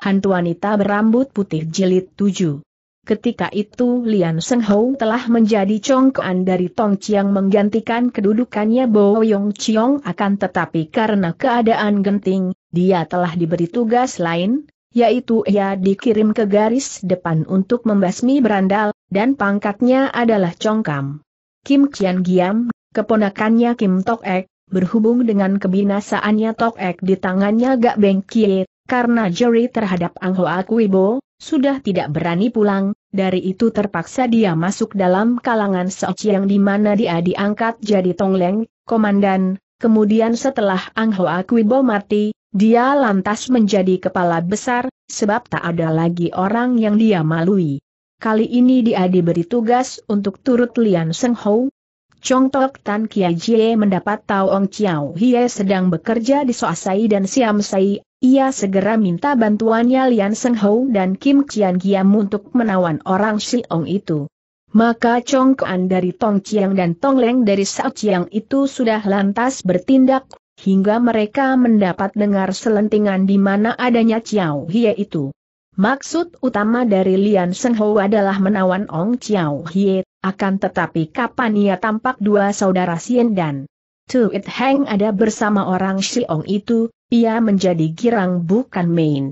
Hantu wanita berambut putih jilid 7. Ketika itu Lian Seng Hong telah menjadi congkoan dari Tong Chiang menggantikan kedudukannya Bo Yong Chiong akan tetapi karena keadaan genting, dia telah diberi tugas lain, yaitu ia dikirim ke garis depan untuk membasmi berandal, dan pangkatnya adalah congkam. Kim Kian Giam, keponakannya Kim Tok Ek, berhubung dengan kebinasaannya Tok Ek di tangannya Gak Beng Kie, karena Jerry terhadap Ang Hoa Bo, sudah tidak berani pulang, dari itu terpaksa dia masuk dalam kalangan Sochi yang mana dia diangkat jadi Tong Leng, komandan, kemudian setelah Ang Hoa Akuibo mati, dia lantas menjadi kepala besar, sebab tak ada lagi orang yang dia malui. Kali ini dia diberi tugas untuk turut Lian Seng Hou, Chong Tok Tan Kia Jie mendapat tahu Ong Chiao Hie sedang bekerja di Soasai dan Siam Sai, ia segera minta bantuannya Lian Seng Hou dan Kim Qian Giam untuk menawan orang Siong itu. Maka Chong Kuan dari Tong Chiang dan Tong Leng dari Sao Chiang itu sudah lantas bertindak, hingga mereka mendapat dengar selentingan di mana adanya Chiao Hie itu. Maksud utama dari Lian Seng Hou adalah menawan Ong Chiao Hie, akan tetapi kapan ia tampak dua saudara Sien dan Tu It Heng ada bersama orang Siong itu, ia menjadi girang bukan main.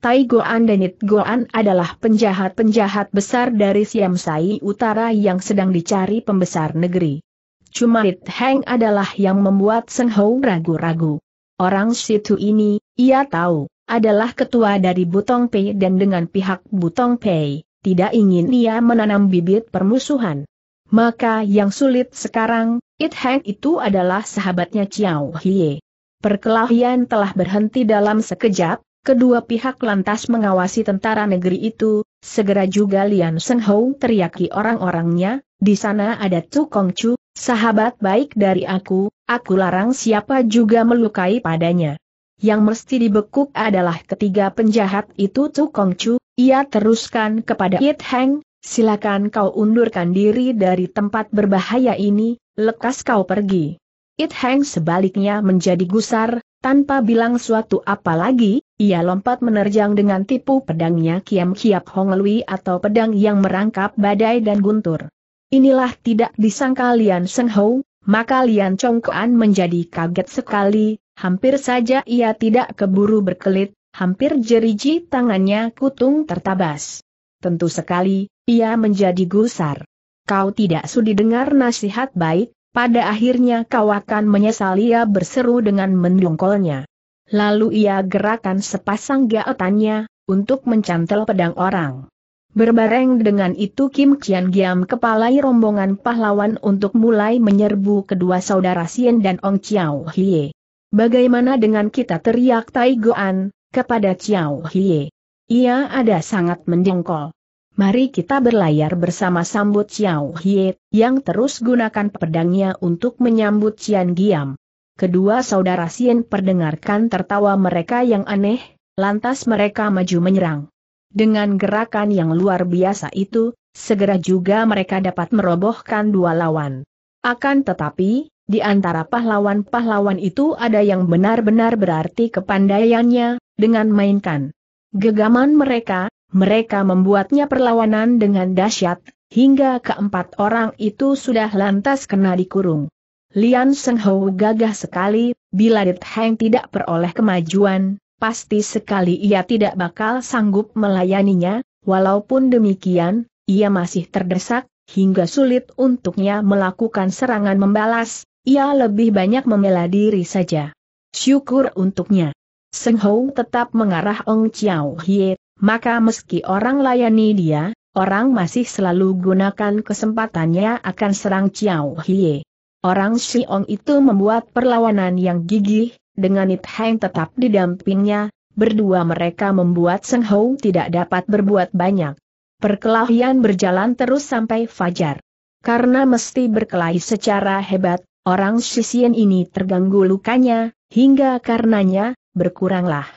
Tai Goan dan It Goan adalah penjahat-penjahat besar dari Siam Sai Utara yang sedang dicari pembesar negeri. Cuma It Heng adalah yang membuat Seng Hou ragu-ragu. Orang situ ini, ia tahu, adalah ketua dari Butong Pei dan dengan pihak Butong Pei, tidak ingin ia menanam bibit permusuhan. Maka yang sulit sekarang, It Heng itu adalah sahabatnya Chiao Hie. Perkelahian telah berhenti dalam sekejap, kedua pihak lantas mengawasi tentara negeri itu, segera juga Lian Seng Hou teriaki orang-orangnya, di sana ada Tu Kong Chu, sahabat baik dari aku, aku larang siapa juga melukai padanya. Yang mesti dibekuk adalah ketiga penjahat itu Tu Kong Chu, ia teruskan kepada Yit Heng, silakan kau undurkan diri dari tempat berbahaya ini, lekas kau pergi. It Hang sebaliknya menjadi gusar, tanpa bilang suatu apa lagi, ia lompat menerjang dengan tipu pedangnya Kiam Kiap Hong Lui atau pedang yang merangkap badai dan guntur. Inilah tidak disangka Lian Seng Hou, maka Lian Chong Kuan menjadi kaget sekali, hampir saja ia tidak keburu berkelit, hampir jeriji tangannya kutung tertabas. Tentu sekali, ia menjadi gusar. Kau tidak sudi dengar nasihat baik, pada akhirnya kau akan menyesal ia berseru dengan mendongkolnya. Lalu ia gerakan sepasang gaetannya, untuk mencantel pedang orang. Berbareng dengan itu Kim Kian Giam kepalai rombongan pahlawan untuk mulai menyerbu kedua saudara Sien dan Ong Chiao Hie. Bagaimana dengan kita teriak Tai Goan, kepada Chiao Hie. Ia ada sangat mendongkol. Mari kita berlayar bersama sambut Xiao Hie, yang terus gunakan pedangnya untuk menyambut Cian Giam. Kedua saudara Xian perdengarkan tertawa mereka yang aneh, lantas mereka maju menyerang. Dengan gerakan yang luar biasa itu, segera juga mereka dapat merobohkan dua lawan. Akan tetapi, di antara pahlawan-pahlawan itu ada yang benar-benar berarti kepandaiannya, dengan mainkan. Gegaman mereka, mereka membuatnya perlawanan dengan dahsyat, hingga keempat orang itu sudah lantas kena dikurung. Lian Seng Ho gagah sekali, bila Dit Heng tidak peroleh kemajuan, pasti sekali ia tidak bakal sanggup melayaninya, walaupun demikian, ia masih terdesak, hingga sulit untuknya melakukan serangan membalas, ia lebih banyak membela diri saja. Syukur untuknya. Seng Ho tetap mengarah Ong Chiao Hie, maka meski orang layani dia, orang masih selalu gunakan kesempatannya akan serang Chiao Hie. Orang Xiong itu membuat perlawanan yang gigih, dengan It Heng tetap didampingnya, berdua mereka membuat Seng Hou tidak dapat berbuat banyak. Perkelahian berjalan terus sampai fajar. Karena mesti berkelahi secara hebat, orang Shisien ini terganggu lukanya, hingga karenanya, berkuranglah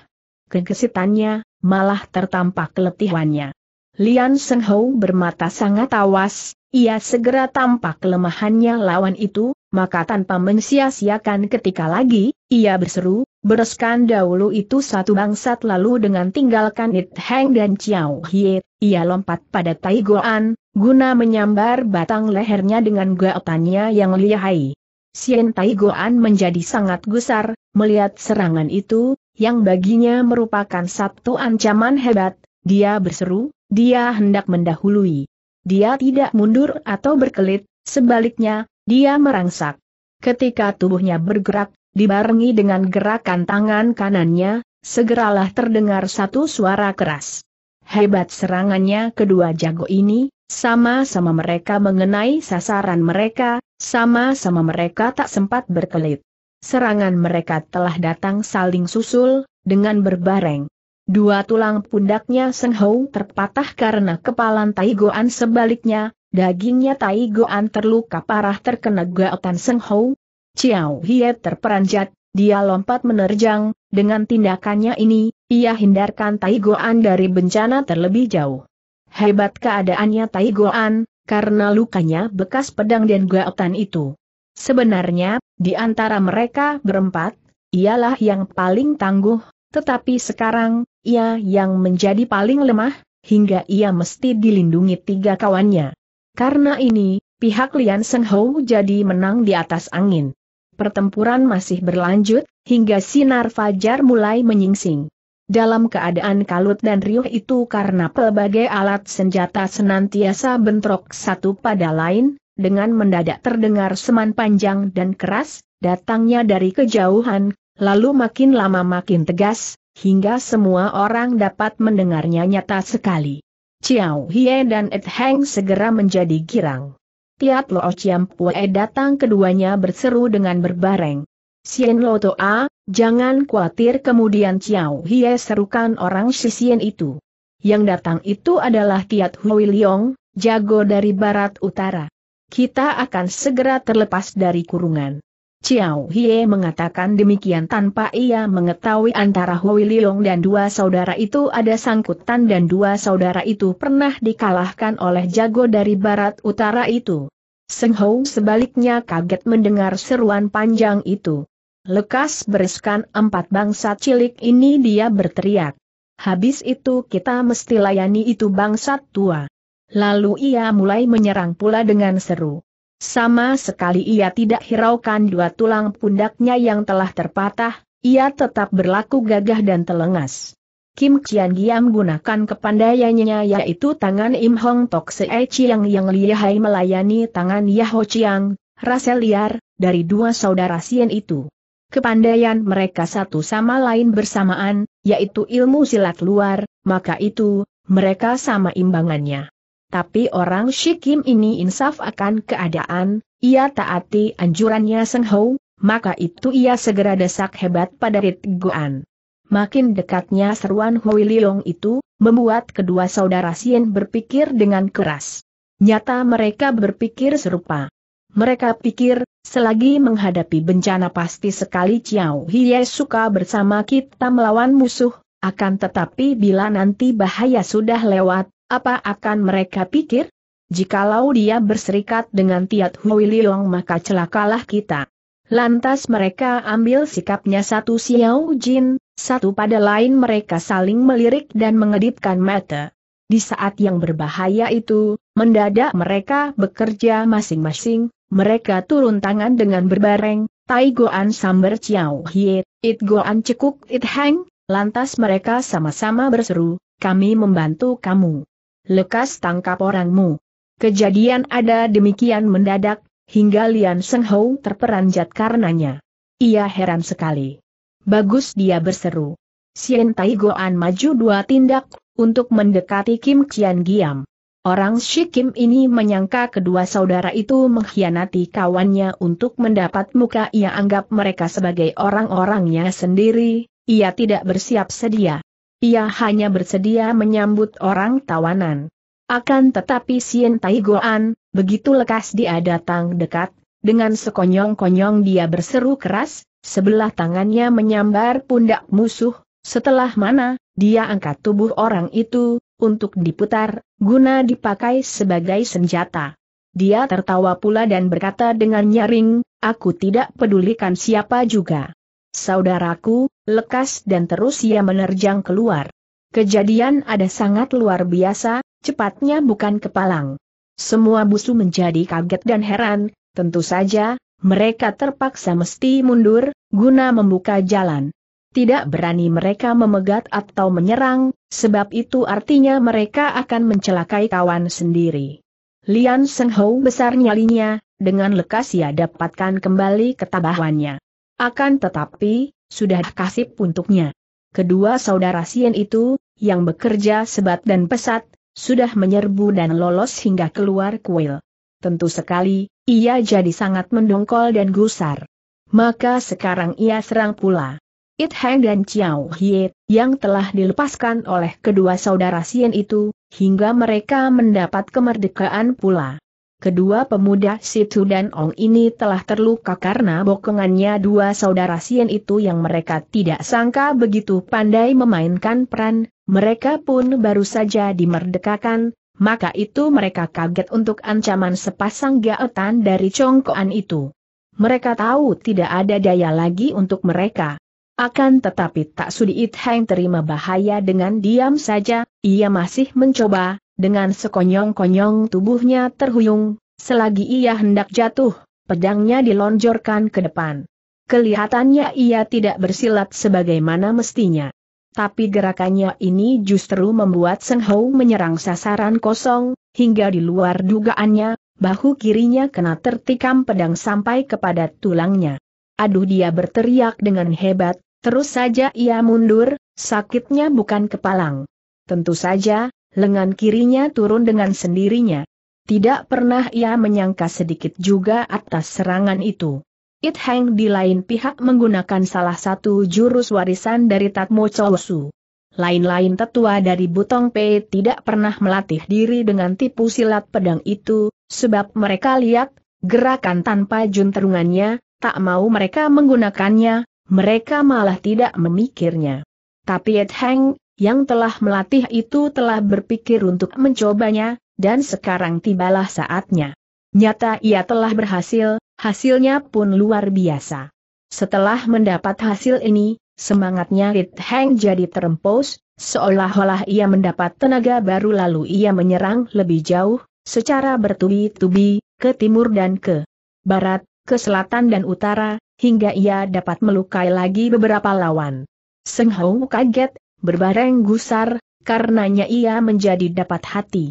kegesitannya, malah tertampak keletihannya. Lian Seng Hou bermata sangat awas, ia segera tampak kelemahannya lawan itu, maka tanpa mensia-siakan ketika lagi, ia berseru, bereskan dahulu itu satu bangsat lalu dengan tinggalkan It Heng dan Chiao Hie, ia lompat pada Tai Goan, guna menyambar batang lehernya dengan gaotannya yang lihai. Sien Tai Goan menjadi sangat gusar, melihat serangan itu, yang baginya merupakan satu ancaman hebat, dia berseru, dia hendak mendahului. Dia tidak mundur atau berkelit, sebaliknya, dia merangsak. Ketika tubuhnya bergerak, dibarengi dengan gerakan tangan kanannya, segeralah terdengar satu suara keras. Hebat serangannya kedua jago ini, sama-sama mereka mengenai sasaran mereka, sama-sama mereka tak sempat berkelit. Serangan mereka telah datang saling susul, dengan berbareng. Dua tulang pundaknya Seng Hou terpatah karena kepalan Tai Goan sebaliknya, dagingnya Tai Goan terluka parah terkena gaotan Seng Hou. Ciao Hie terperanjat, dia lompat menerjang, dengan tindakannya ini, ia hindarkan Tai Goan dari bencana terlebih jauh. Hebat keadaannya Tai Goan, karena lukanya bekas pedang dan gaotan itu. Sebenarnya, di antara mereka berempat, ialah yang paling tangguh, tetapi sekarang, ia yang menjadi paling lemah, hingga ia mesti dilindungi tiga kawannya. Karena ini, pihak Lian Seng Hou jadi menang di atas angin. Pertempuran masih berlanjut, hingga sinar fajar mulai menyingsing. Dalam keadaan kalut dan riuh itu karena pelbagai alat senjata senantiasa bentrok satu pada lain, dengan mendadak terdengar seman panjang dan keras, datangnya dari kejauhan, lalu makin lama makin tegas, hingga semua orang dapat mendengarnya nyata sekali. Ciao Hie dan Ed Heng segera menjadi girang. Tiat Lo Chiam Pue datang keduanya berseru dengan berbareng. Sien Lo Toa, jangan khawatir kemudian Ciao Hie serukan orang Sien itu. Yang datang itu adalah Tiat Hui Liong, jago dari barat utara kita akan segera terlepas dari kurungan. Chiao Hie mengatakan demikian tanpa ia mengetahui antara Hui Liong dan dua saudara itu ada sangkutan dan dua saudara itu pernah dikalahkan oleh jago dari barat utara itu. Seng Hou sebaliknya kaget mendengar seruan panjang itu. Lekas bereskan empat bangsa cilik ini dia berteriak. Habis itu kita mesti layani itu bangsa tua. Lalu ia mulai menyerang pula dengan seru. Sama sekali ia tidak hiraukan dua tulang pundaknya yang telah terpatah, ia tetap berlaku gagah dan telengas. Kim Qian Giam gunakan kepandaiannya yaitu tangan Im Hong Tok Sei Chiang yang lihai melayani tangan Yahoo Chiang, rasa liar, dari dua saudara Sien itu. Kepandaian mereka satu sama lain bersamaan, yaitu ilmu silat luar, maka itu, mereka sama imbangannya. Tapi orang Shikim ini insaf akan keadaan, ia taati anjurannya Seng Hou, maka itu ia segera desak hebat pada Rit Guan. Makin dekatnya seruan Hui Liong itu, membuat kedua saudara Sien berpikir dengan keras. Nyata mereka berpikir serupa. Mereka pikir, selagi menghadapi bencana pasti sekali Chiao Hiye suka bersama kita melawan musuh, akan tetapi bila nanti bahaya sudah lewat, apa akan mereka pikir? Jikalau dia berserikat dengan Tiat Hui Liong maka celakalah kita. Lantas mereka ambil sikapnya satu Xiao Jin, satu pada lain mereka saling melirik dan mengedipkan mata. Di saat yang berbahaya itu, mendadak mereka bekerja masing-masing, mereka turun tangan dengan berbareng, Tai Goan Samber Chiao Hie, It Goan Cekuk It Hang, lantas mereka sama-sama berseru, kami membantu kamu lekas tangkap orangmu. Kejadian ada demikian mendadak, hingga Lian Seng Hou terperanjat karenanya. Ia heran sekali. Bagus dia berseru. Sien Tai Goan maju dua tindak, untuk mendekati Kim Kian Giam. Orang Shi Kim ini menyangka kedua saudara itu mengkhianati kawannya untuk mendapat muka ia anggap mereka sebagai orang-orangnya sendiri, ia tidak bersiap sedia. Ia hanya bersedia menyambut orang tawanan. Akan tetapi Sien Tai Goan, begitu lekas dia datang dekat, dengan sekonyong-konyong dia berseru keras, sebelah tangannya menyambar pundak musuh, setelah mana, dia angkat tubuh orang itu, untuk diputar, guna dipakai sebagai senjata. Dia tertawa pula dan berkata dengan nyaring, aku tidak pedulikan siapa juga. Saudaraku, lekas dan terus ia menerjang keluar. Kejadian ada sangat luar biasa, cepatnya bukan kepalang. Semua busu menjadi kaget dan heran, tentu saja, mereka terpaksa mesti mundur, guna membuka jalan. Tidak berani mereka memegat atau menyerang, sebab itu artinya mereka akan mencelakai kawan sendiri. Lian Seng Hou besar nyalinya, dengan lekas ia dapatkan kembali ketabahannya. Akan tetapi, sudah kasih untuknya. Kedua saudara Sien itu, yang bekerja sebat dan pesat, sudah menyerbu dan lolos hingga keluar kuil. Tentu sekali, ia jadi sangat mendongkol dan gusar. Maka sekarang ia serang pula. It Heng dan Chiao Hie, yang telah dilepaskan oleh kedua saudara Sien itu, hingga mereka mendapat kemerdekaan pula. Kedua pemuda Situ dan Ong ini telah terluka karena bokongannya dua saudara Sien itu yang mereka tidak sangka begitu pandai memainkan peran, mereka pun baru saja dimerdekakan, maka itu mereka kaget untuk ancaman sepasang gaetan dari congkoan itu. Mereka tahu tidak ada daya lagi untuk mereka. Akan tetapi tak sudi It terima bahaya dengan diam saja, ia masih mencoba, dengan sekonyong-konyong tubuhnya terhuyung, selagi ia hendak jatuh, pedangnya dilonjorkan ke depan. Kelihatannya ia tidak bersilat sebagaimana mestinya. Tapi gerakannya ini justru membuat Seng Hou menyerang sasaran kosong, hingga di luar dugaannya, bahu kirinya kena tertikam pedang sampai kepada tulangnya. Aduh dia berteriak dengan hebat, terus saja ia mundur, sakitnya bukan kepalang. Tentu saja, lengan kirinya turun dengan sendirinya. Tidak pernah ia menyangka sedikit juga atas serangan itu. It Hang di lain pihak menggunakan salah satu jurus warisan dari Tatmo Chosu. Lain-lain tetua dari Butong Pe tidak pernah melatih diri dengan tipu silat pedang itu, sebab mereka lihat, gerakan tanpa junterungannya, tak mau mereka menggunakannya, mereka malah tidak memikirnya. Tapi Ed Heng, yang telah melatih itu telah berpikir untuk mencobanya, dan sekarang tibalah saatnya. Nyata ia telah berhasil, hasilnya pun luar biasa. Setelah mendapat hasil ini, semangatnya Rit Heng jadi terempos, seolah-olah ia mendapat tenaga baru lalu ia menyerang lebih jauh, secara bertubi-tubi, ke timur dan ke barat, ke selatan dan utara, hingga ia dapat melukai lagi beberapa lawan. Seng Hou kaget, berbareng gusar, karenanya ia menjadi dapat hati.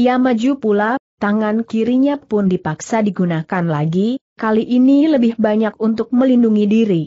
Ia maju pula, tangan kirinya pun dipaksa digunakan lagi, kali ini lebih banyak untuk melindungi diri.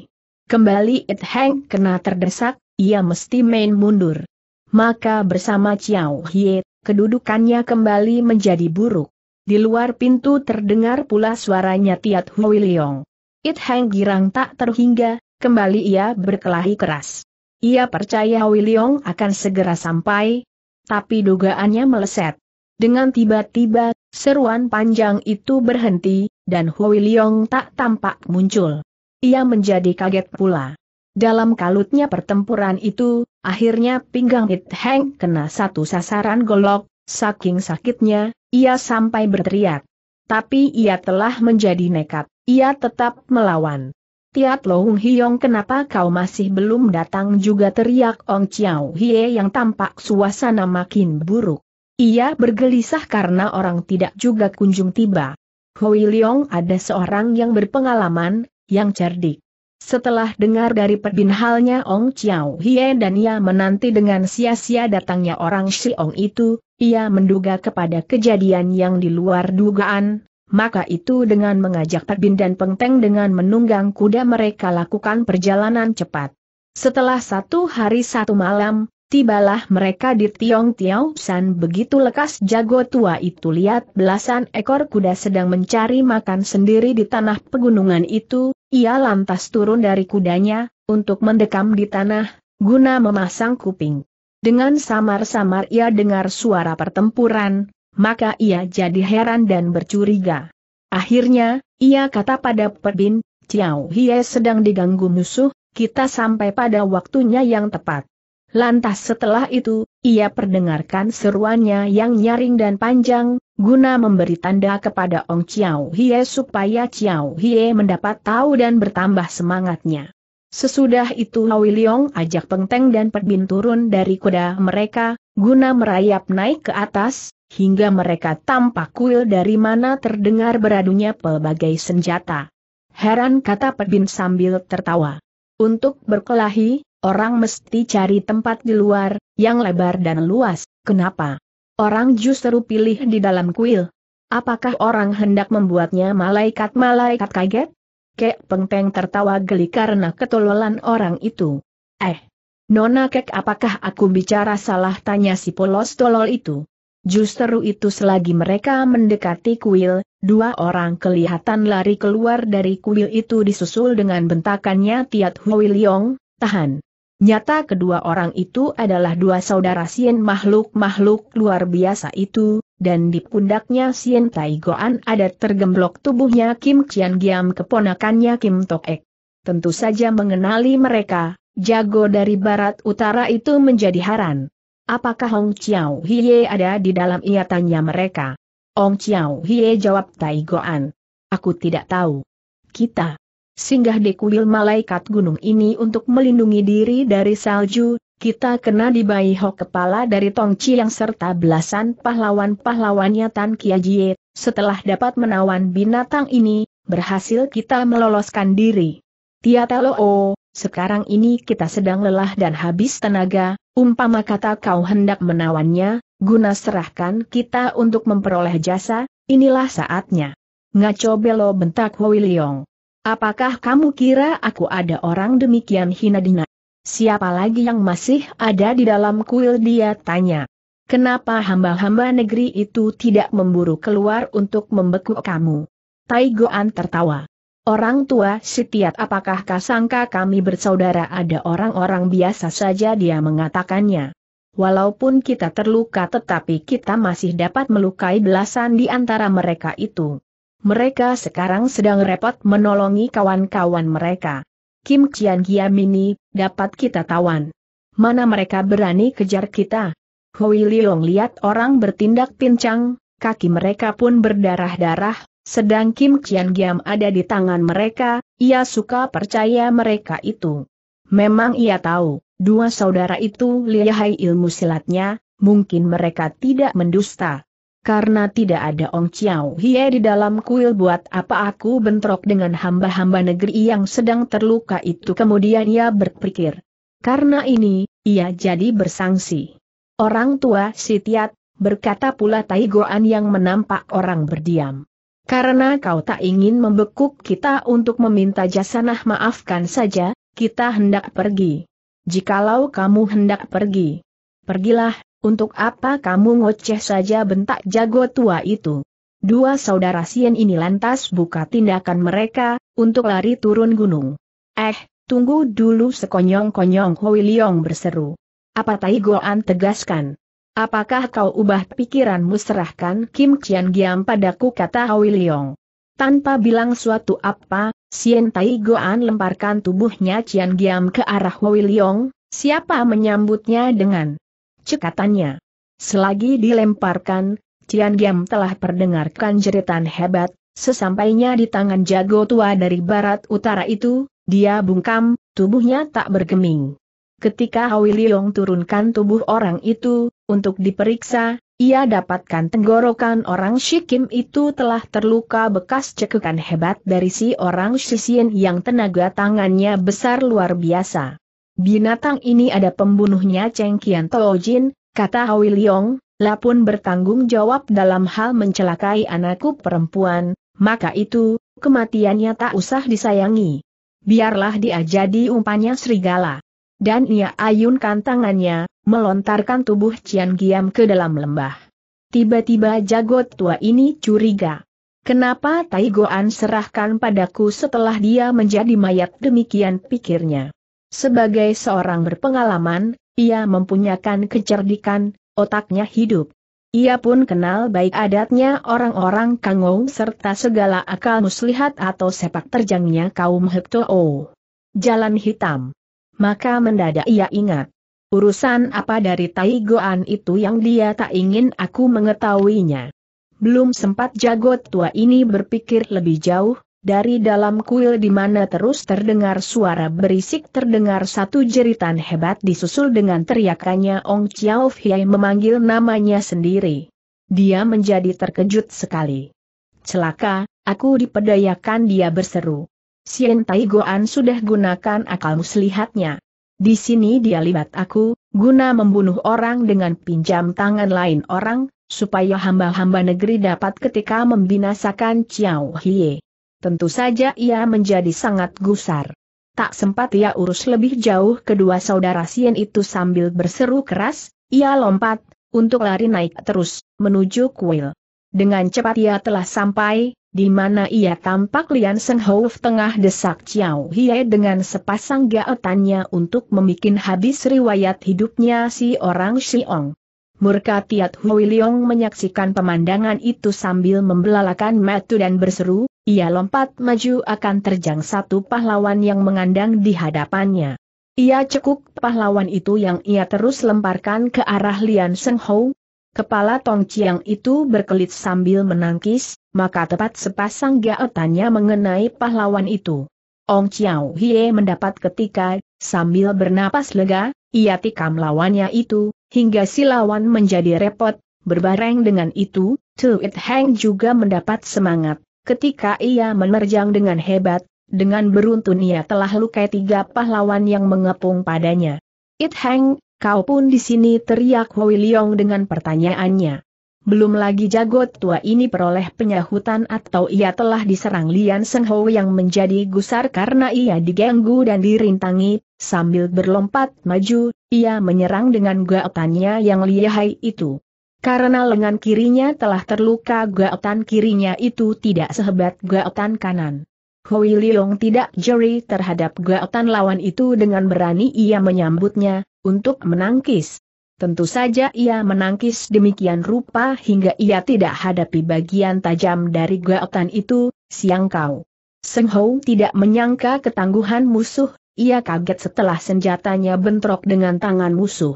Kembali It Heng kena terdesak, ia mesti main mundur. Maka bersama Chiao Hye, kedudukannya kembali menjadi buruk. Di luar pintu terdengar pula suaranya Tiat Hui Leong. It Heng girang tak terhingga, kembali ia berkelahi keras. Ia percaya Wiliong akan segera sampai, tapi dugaannya meleset. Dengan tiba-tiba, seruan panjang itu berhenti, dan Hui Liong tak tampak muncul. Ia menjadi kaget pula. Dalam kalutnya pertempuran itu, akhirnya pinggang It Heng kena satu sasaran golok, saking sakitnya, ia sampai berteriak. Tapi ia telah menjadi nekat, ia tetap melawan. Tiat Lohung Hiong kenapa kau masih belum datang juga teriak Ong Chiao Hie yang tampak suasana makin buruk. Ia bergelisah karena orang tidak juga kunjung tiba. Hui Leong ada seorang yang berpengalaman, yang cerdik. Setelah dengar dari perbincangannya Ong Chiao Hie dan ia menanti dengan sia-sia datangnya orang Xiong itu, ia menduga kepada kejadian yang di luar dugaan, maka itu dengan mengajak Pak Bin dan pengteng dengan menunggang kuda mereka lakukan perjalanan cepat. Setelah satu hari satu malam, tibalah mereka di Tiong Tiao San begitu lekas jago tua itu lihat belasan ekor kuda sedang mencari makan sendiri di tanah pegunungan itu, ia lantas turun dari kudanya, untuk mendekam di tanah, guna memasang kuping. Dengan samar-samar ia dengar suara pertempuran, maka ia jadi heran dan bercuriga. Akhirnya, ia kata pada Perbin, Ciao Hie sedang diganggu musuh, kita sampai pada waktunya yang tepat. Lantas setelah itu, ia perdengarkan seruannya yang nyaring dan panjang, guna memberi tanda kepada Ong Ciao Hie supaya Ciao Hie mendapat tahu dan bertambah semangatnya. Sesudah itu Hawi Leong ajak Pengteng dan Perbin turun dari kuda mereka, guna merayap naik ke atas, hingga mereka tampak kuil dari mana terdengar beradunya pelbagai senjata. Heran kata Pedbin sambil tertawa. Untuk berkelahi, orang mesti cari tempat di luar, yang lebar dan luas, kenapa? Orang justru pilih di dalam kuil. Apakah orang hendak membuatnya malaikat-malaikat kaget? Kek Pengpeng tertawa geli karena ketololan orang itu. Eh, Nona Kek apakah aku bicara salah tanya si polos tolol itu? Justru itu selagi mereka mendekati kuil, dua orang kelihatan lari keluar dari kuil itu disusul dengan bentakannya Tiat Hui Liong, tahan. Nyata kedua orang itu adalah dua saudara Sien makhluk-makhluk luar biasa itu, dan di pundaknya Sien Tai Goan ada tergemblok tubuhnya Kim Chian Giam keponakannya Kim Tok Ek. Tentu saja mengenali mereka, jago dari barat utara itu menjadi haran. Apakah Hong Chiao Hie ada di dalam ia tanya mereka? Hong Chiao Hie jawab Tai Goan. Aku tidak tahu. Kita singgah di kuil malaikat gunung ini untuk melindungi diri dari salju, kita kena dibayi hok kepala dari Tong yang serta belasan pahlawan-pahlawannya Tan Kia Jie. setelah dapat menawan binatang ini, berhasil kita meloloskan diri. Tiatalo oh sekarang ini kita sedang lelah dan habis tenaga, umpama kata kau hendak menawannya, guna serahkan kita untuk memperoleh jasa, inilah saatnya. Ngaco belo bentak Hoi Leong. Apakah kamu kira aku ada orang demikian hina dina? Siapa lagi yang masih ada di dalam kuil dia tanya. Kenapa hamba-hamba negeri itu tidak memburu keluar untuk membekuk kamu? Taigoan tertawa. Orang tua setiap apakah kasangka kami bersaudara ada orang-orang biasa saja dia mengatakannya. Walaupun kita terluka tetapi kita masih dapat melukai belasan di antara mereka itu. Mereka sekarang sedang repot menolongi kawan-kawan mereka. Kim Kian Giamini, dapat kita tawan. Mana mereka berani kejar kita? Hui Liong lihat orang bertindak pincang, kaki mereka pun berdarah-darah, sedang Kim Kian Giam ada di tangan mereka, ia suka percaya mereka itu. Memang ia tahu, dua saudara itu lihai ilmu silatnya, mungkin mereka tidak mendusta. Karena tidak ada Ong Chiao Hie di dalam kuil buat apa aku bentrok dengan hamba-hamba negeri yang sedang terluka itu kemudian ia berpikir. Karena ini, ia jadi bersangsi. Orang tua sitiat, berkata pula Tai Goan yang menampak orang berdiam. Karena kau tak ingin membekuk kita untuk meminta jasanah maafkan saja, kita hendak pergi. Jikalau kamu hendak pergi, pergilah, untuk apa kamu ngoceh saja bentak jago tua itu. Dua saudara Sien ini lantas buka tindakan mereka, untuk lari turun gunung. Eh, tunggu dulu sekonyong-konyong Hoi Leong berseru. Apa Tai Goan tegaskan. Apakah kau ubah pikiranmu serahkan Kim Kian Giam padaku kata Hawi Leong. Tanpa bilang suatu apa, Sien Tai Goan lemparkan tubuhnya Cian Giam ke arah Hawi Leong, siapa menyambutnya dengan cekatannya. Selagi dilemparkan, Cian Giam telah perdengarkan jeritan hebat, sesampainya di tangan jago tua dari barat utara itu, dia bungkam, tubuhnya tak bergeming. Ketika Hawi Leong turunkan tubuh orang itu, untuk diperiksa, ia dapatkan tenggorokan orang Shikim itu telah terluka bekas cekukan hebat dari si orang Shishin yang tenaga tangannya besar luar biasa. Binatang ini ada pembunuhnya Cheng Kian Toojin, kata Hawi Liong, lapun bertanggung jawab dalam hal mencelakai anakku perempuan, maka itu, kematiannya tak usah disayangi. Biarlah dia jadi umpannya serigala. Dan ia ayunkan tangannya, melontarkan tubuh Cian Giam ke dalam lembah. Tiba-tiba jagot tua ini curiga. Kenapa Taigoan serahkan padaku setelah dia menjadi mayat demikian pikirnya. Sebagai seorang berpengalaman, ia mempunyakan kecerdikan, otaknya hidup. Ia pun kenal baik adatnya orang-orang Kangou serta segala akal muslihat atau sepak terjangnya kaum Hektoo. Jalan hitam. Maka mendadak ia ingat. Urusan apa dari Tai Goan itu yang dia tak ingin aku mengetahuinya. Belum sempat jagot tua ini berpikir lebih jauh, dari dalam kuil di mana terus terdengar suara berisik terdengar satu jeritan hebat disusul dengan teriakannya Ong Chiao Hiai memanggil namanya sendiri. Dia menjadi terkejut sekali. Celaka, aku dipedayakan dia berseru. Sien Goan sudah gunakan akal muslihatnya. Di sini dia libat aku, guna membunuh orang dengan pinjam tangan lain orang, supaya hamba-hamba negeri dapat ketika membinasakan Chiao Hie. Tentu saja ia menjadi sangat gusar. Tak sempat ia urus lebih jauh kedua saudara Sien itu sambil berseru keras, ia lompat, untuk lari naik terus, menuju kuil. Dengan cepat ia telah sampai, di mana ia tampak Lian Houf tengah desak Chiao Hie dengan sepasang gaetannya untuk memikin habis riwayat hidupnya si orang Xiong. Murka Tiat Hui Leong menyaksikan pemandangan itu sambil membelalakan metu dan berseru, ia lompat maju akan terjang satu pahlawan yang mengandang di hadapannya. Ia cekuk pahlawan itu yang ia terus lemparkan ke arah Lian Seng Hou, Kepala Tong Chiang itu berkelit sambil menangkis, maka tepat sepasang gaotannya mengenai pahlawan itu. Ong Chiao Hie mendapat ketika, sambil bernapas lega, ia tikam lawannya itu, hingga si lawan menjadi repot, berbareng dengan itu, It Heng juga mendapat semangat, ketika ia menerjang dengan hebat, dengan beruntun ia telah lukai tiga pahlawan yang mengepung padanya. It Heng, Kau pun di sini teriak Hoi Leong dengan pertanyaannya. Belum lagi jagot tua ini peroleh penyahutan atau ia telah diserang Lian Seng Ho yang menjadi gusar karena ia diganggu dan dirintangi, sambil berlompat maju, ia menyerang dengan gaotannya yang lihai itu. Karena lengan kirinya telah terluka gaotan kirinya itu tidak sehebat gaotan kanan. Hoi Leong tidak jeri terhadap gaotan lawan itu dengan berani ia menyambutnya, untuk menangkis. Tentu saja ia menangkis demikian rupa hingga ia tidak hadapi bagian tajam dari gaotan itu, siang kau. Seng Hou tidak menyangka ketangguhan musuh, ia kaget setelah senjatanya bentrok dengan tangan musuh.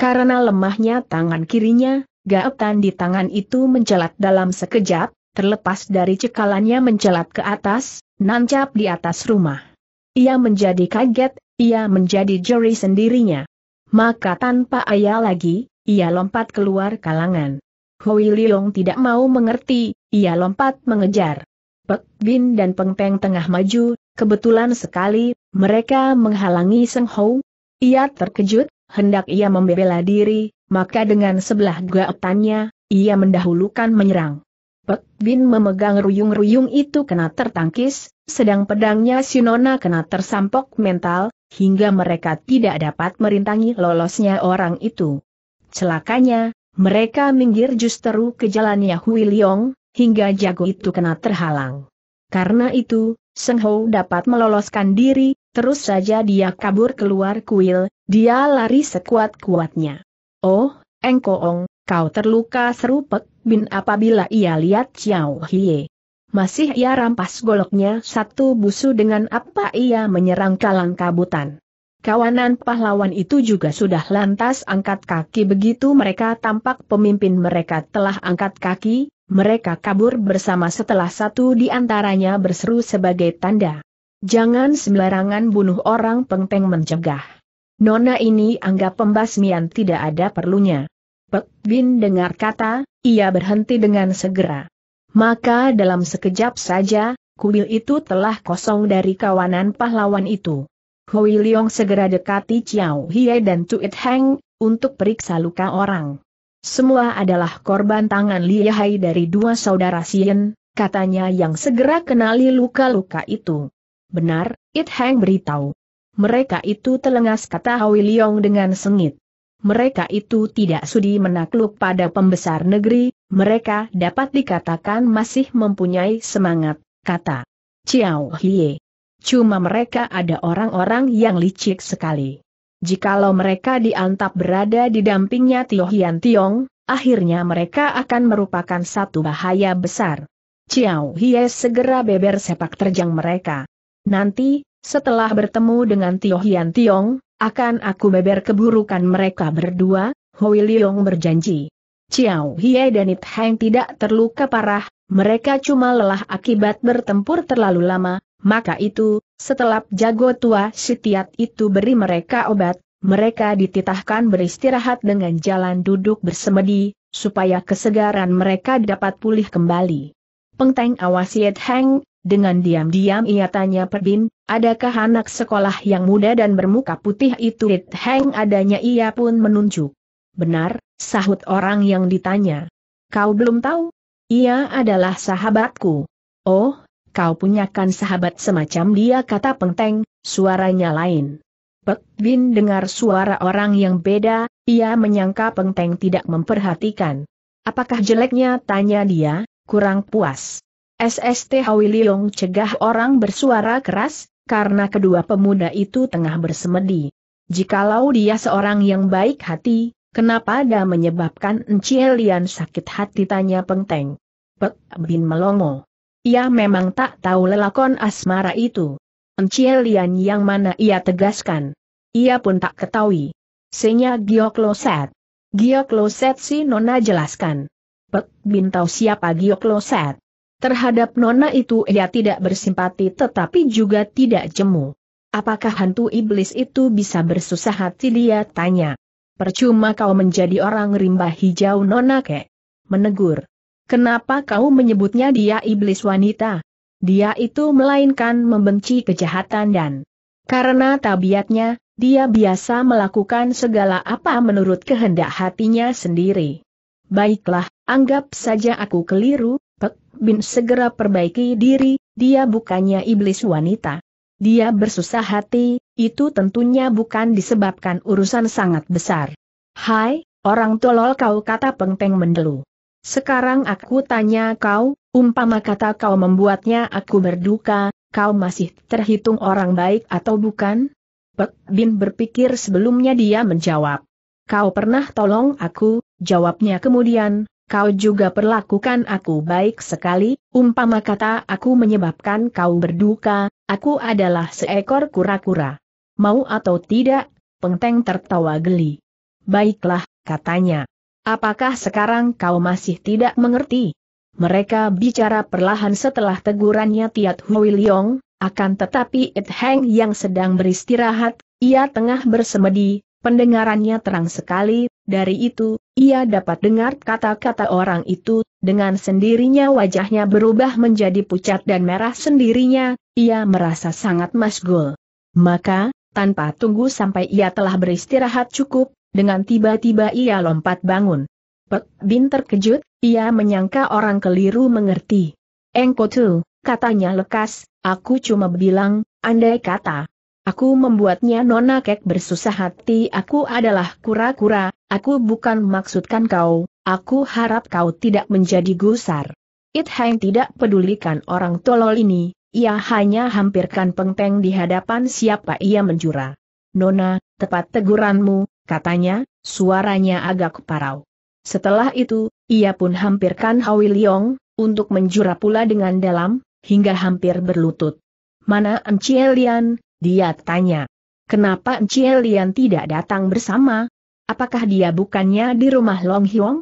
Karena lemahnya tangan kirinya, gaotan di tangan itu mencelat dalam sekejap, terlepas dari cekalannya mencelat ke atas, nancap di atas rumah. Ia menjadi kaget, ia menjadi juri sendirinya maka tanpa ayah lagi, ia lompat keluar kalangan. Hui Liong tidak mau mengerti, ia lompat mengejar. Pek Bin dan Peng Peng tengah maju, kebetulan sekali, mereka menghalangi Seng Hou. Ia terkejut, hendak ia membela diri, maka dengan sebelah gaetannya, ia mendahulukan menyerang. Pek Bin memegang ruyung-ruyung itu kena tertangkis, sedang pedangnya Sinona kena tersampok mental, hingga mereka tidak dapat merintangi lolosnya orang itu. Celakanya, mereka minggir justru ke jalannya Hui Liong, hingga jago itu kena terhalang. Karena itu, Seng Ho dapat meloloskan diri, terus saja dia kabur keluar kuil, dia lari sekuat-kuatnya. Oh, Ong, Kau terluka seru Bin apabila ia lihat Xiao Hie. Masih ia rampas goloknya satu busu dengan apa ia menyerang kalang kabutan. Kawanan pahlawan itu juga sudah lantas angkat kaki begitu mereka tampak pemimpin mereka telah angkat kaki, mereka kabur bersama setelah satu di antaranya berseru sebagai tanda. Jangan sembarangan bunuh orang pengpeng mencegah. Nona ini anggap pembasmian tidak ada perlunya. Pek Bin dengar kata, ia berhenti dengan segera. Maka dalam sekejap saja, kuil itu telah kosong dari kawanan pahlawan itu. Hui Leong segera dekati Chiao Hie dan Tuit Heng, untuk periksa luka orang. Semua adalah korban tangan Li Hai dari dua saudara Sien, katanya yang segera kenali luka-luka itu. Benar, It Heng beritahu. Mereka itu telengas kata Hui Leong dengan sengit mereka itu tidak sudi menakluk pada pembesar negeri, mereka dapat dikatakan masih mempunyai semangat, kata Chiao Hie. Cuma mereka ada orang-orang yang licik sekali. Jikalau mereka diantap berada di dampingnya Tio Hian Tiong, akhirnya mereka akan merupakan satu bahaya besar. Chiao Hie segera beber sepak terjang mereka. Nanti, setelah bertemu dengan Tio Hian Tiong, akan aku beber keburukan mereka berdua, Hoi Leong berjanji. Ciao Hie dan It Heng tidak terluka parah, mereka cuma lelah akibat bertempur terlalu lama, maka itu, setelah jago tua setiat itu beri mereka obat, mereka dititahkan beristirahat dengan jalan duduk bersemedi, supaya kesegaran mereka dapat pulih kembali. Pengteng awasi It Heng, dengan diam-diam ia tanya perbin, adakah anak sekolah yang muda dan bermuka putih itu It Heng adanya ia pun menunjuk. Benar, sahut orang yang ditanya. Kau belum tahu? Ia adalah sahabatku. Oh, kau punyakan sahabat semacam dia kata Pengteng, suaranya lain. Pek Bin dengar suara orang yang beda, ia menyangka Pengteng tidak memperhatikan. Apakah jeleknya tanya dia, kurang puas. SST Hawiliong cegah orang bersuara keras, karena kedua pemuda itu tengah bersemedi. Jikalau dia seorang yang baik hati, kenapa dia menyebabkan Encielian sakit hati tanya Pengteng. Pek Bin melongo. Ia memang tak tahu lelakon asmara itu. Encielian yang mana ia tegaskan. Ia pun tak ketahui. Senya Giokloset. Giokloset si Nona jelaskan. Pek Bin tahu siapa Giokloset. Terhadap nona itu ia tidak bersimpati tetapi juga tidak jemu. Apakah hantu iblis itu bisa bersusah hati dia tanya. Percuma kau menjadi orang rimba hijau nona kek. Menegur. Kenapa kau menyebutnya dia iblis wanita? Dia itu melainkan membenci kejahatan dan karena tabiatnya, dia biasa melakukan segala apa menurut kehendak hatinya sendiri. Baiklah, anggap saja aku keliru, Pek Bin segera perbaiki diri, dia bukannya iblis wanita. Dia bersusah hati, itu tentunya bukan disebabkan urusan sangat besar. Hai, orang tolol kau kata pengpeng mendelu. Sekarang aku tanya kau, umpama kata kau membuatnya aku berduka, kau masih terhitung orang baik atau bukan? Pek Bin berpikir sebelumnya dia menjawab. Kau pernah tolong aku, jawabnya kemudian, kau juga perlakukan aku baik sekali, umpama kata aku menyebabkan kau berduka, aku adalah seekor kura-kura. Mau atau tidak, Pengteng tertawa geli. Baiklah, katanya. Apakah sekarang kau masih tidak mengerti? Mereka bicara perlahan setelah tegurannya Tiat Hui Liong, akan tetapi It Heng yang sedang beristirahat, ia tengah bersemedi, Pendengarannya terang sekali, dari itu, ia dapat dengar kata-kata orang itu, dengan sendirinya wajahnya berubah menjadi pucat dan merah sendirinya, ia merasa sangat masgul. Maka, tanpa tunggu sampai ia telah beristirahat cukup, dengan tiba-tiba ia lompat bangun. Pek Bin terkejut, ia menyangka orang keliru mengerti. Engkau tuh, katanya lekas, aku cuma bilang, andai kata. Aku membuatnya Nona Kek bersusah hati aku adalah kura-kura, aku bukan maksudkan kau, aku harap kau tidak menjadi gusar. It Hang tidak pedulikan orang tolol ini, ia hanya hampirkan pengpeng di hadapan siapa ia menjura. Nona, tepat teguranmu, katanya, suaranya agak parau. Setelah itu, ia pun hampirkan Hawi Liong, untuk menjura pula dengan dalam, hingga hampir berlutut. Mana Encielian, dia tanya, kenapa Cie Lian tidak datang bersama? Apakah dia bukannya di rumah Long Hiong?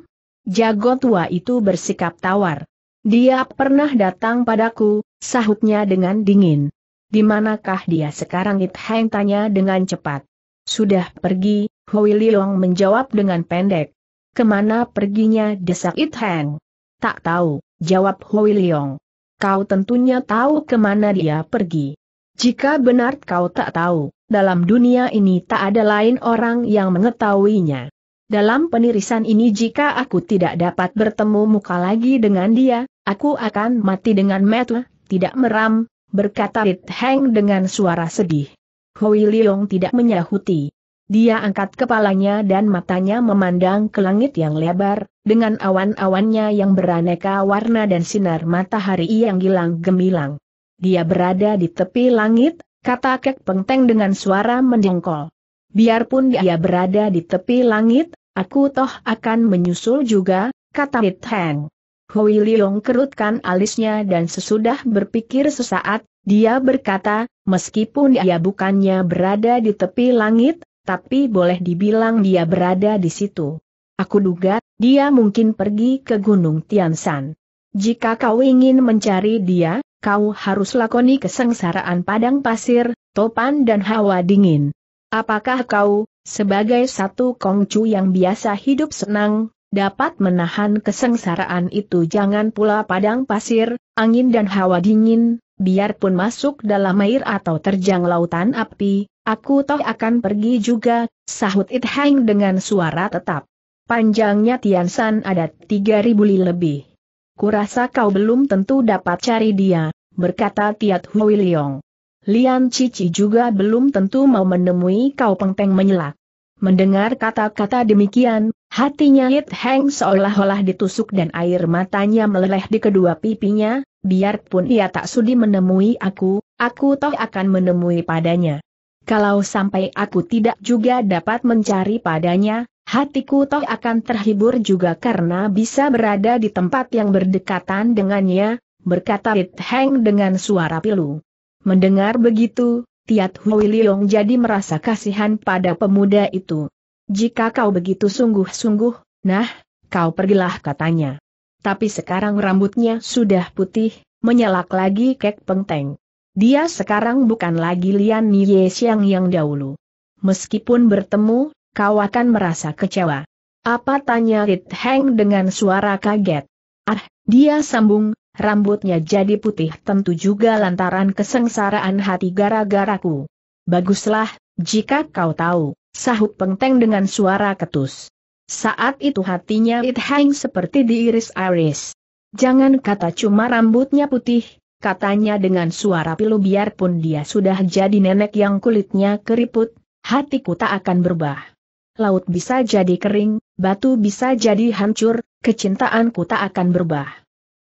Jago tua itu bersikap tawar. Dia pernah datang padaku, sahutnya dengan dingin. Di manakah dia sekarang It Heng tanya dengan cepat. Sudah pergi, Hui Liong menjawab dengan pendek. Kemana perginya desak It Heng? Tak tahu, jawab Hui Liong. Kau tentunya tahu kemana dia pergi. Jika benar kau tak tahu, dalam dunia ini tak ada lain orang yang mengetahuinya. Dalam penirisan ini jika aku tidak dapat bertemu muka lagi dengan dia, aku akan mati dengan metu, tidak meram, berkata Rit Heng dengan suara sedih. Hui Leong tidak menyahuti. Dia angkat kepalanya dan matanya memandang ke langit yang lebar, dengan awan-awannya yang beraneka warna dan sinar matahari yang gilang gemilang. Dia berada di tepi langit, kata Kek Pengteng dengan suara mendengkol. Biarpun dia berada di tepi langit, aku toh akan menyusul juga, kata It Heng. Hui Liong kerutkan alisnya dan sesudah berpikir sesaat, dia berkata, meskipun dia bukannya berada di tepi langit, tapi boleh dibilang dia berada di situ. Aku duga, dia mungkin pergi ke Gunung Tian Tiansan. Jika kau ingin mencari dia, kau harus lakoni kesengsaraan padang pasir, topan dan hawa dingin. Apakah kau, sebagai satu kongcu yang biasa hidup senang, dapat menahan kesengsaraan itu jangan pula padang pasir, angin dan hawa dingin, biarpun masuk dalam air atau terjang lautan api, aku toh akan pergi juga, sahut It Hang dengan suara tetap. Panjangnya Tian San ada 3000 li lebih. Kurasa kau belum tentu dapat cari dia, berkata Tiat Hui Liong. Lian Cici juga belum tentu mau menemui kau pengpeng menyelak. Mendengar kata-kata demikian, hatinya Hit Heng seolah-olah ditusuk dan air matanya meleleh di kedua pipinya, biarpun ia tak sudi menemui aku, aku toh akan menemui padanya. Kalau sampai aku tidak juga dapat mencari padanya, Hatiku toh akan terhibur juga karena bisa berada di tempat yang berdekatan dengannya, berkata It Heng dengan suara pilu. Mendengar begitu, Tiat Hui Leong jadi merasa kasihan pada pemuda itu. Jika kau begitu sungguh-sungguh, nah, kau pergilah katanya. Tapi sekarang rambutnya sudah putih, menyalak lagi kek pengteng. Dia sekarang bukan lagi Lian Ye Xiang yang dahulu. Meskipun bertemu, kau akan merasa kecewa. Apa tanya Rit Heng dengan suara kaget? Ah, dia sambung, rambutnya jadi putih tentu juga lantaran kesengsaraan hati gara-garaku. Baguslah, jika kau tahu, sahut pengteng dengan suara ketus. Saat itu hatinya It Hang seperti diiris-iris. Jangan kata cuma rambutnya putih, katanya dengan suara pilu biarpun dia sudah jadi nenek yang kulitnya keriput, hatiku tak akan berubah. Laut bisa jadi kering, batu bisa jadi hancur, kecintaanku tak akan berubah.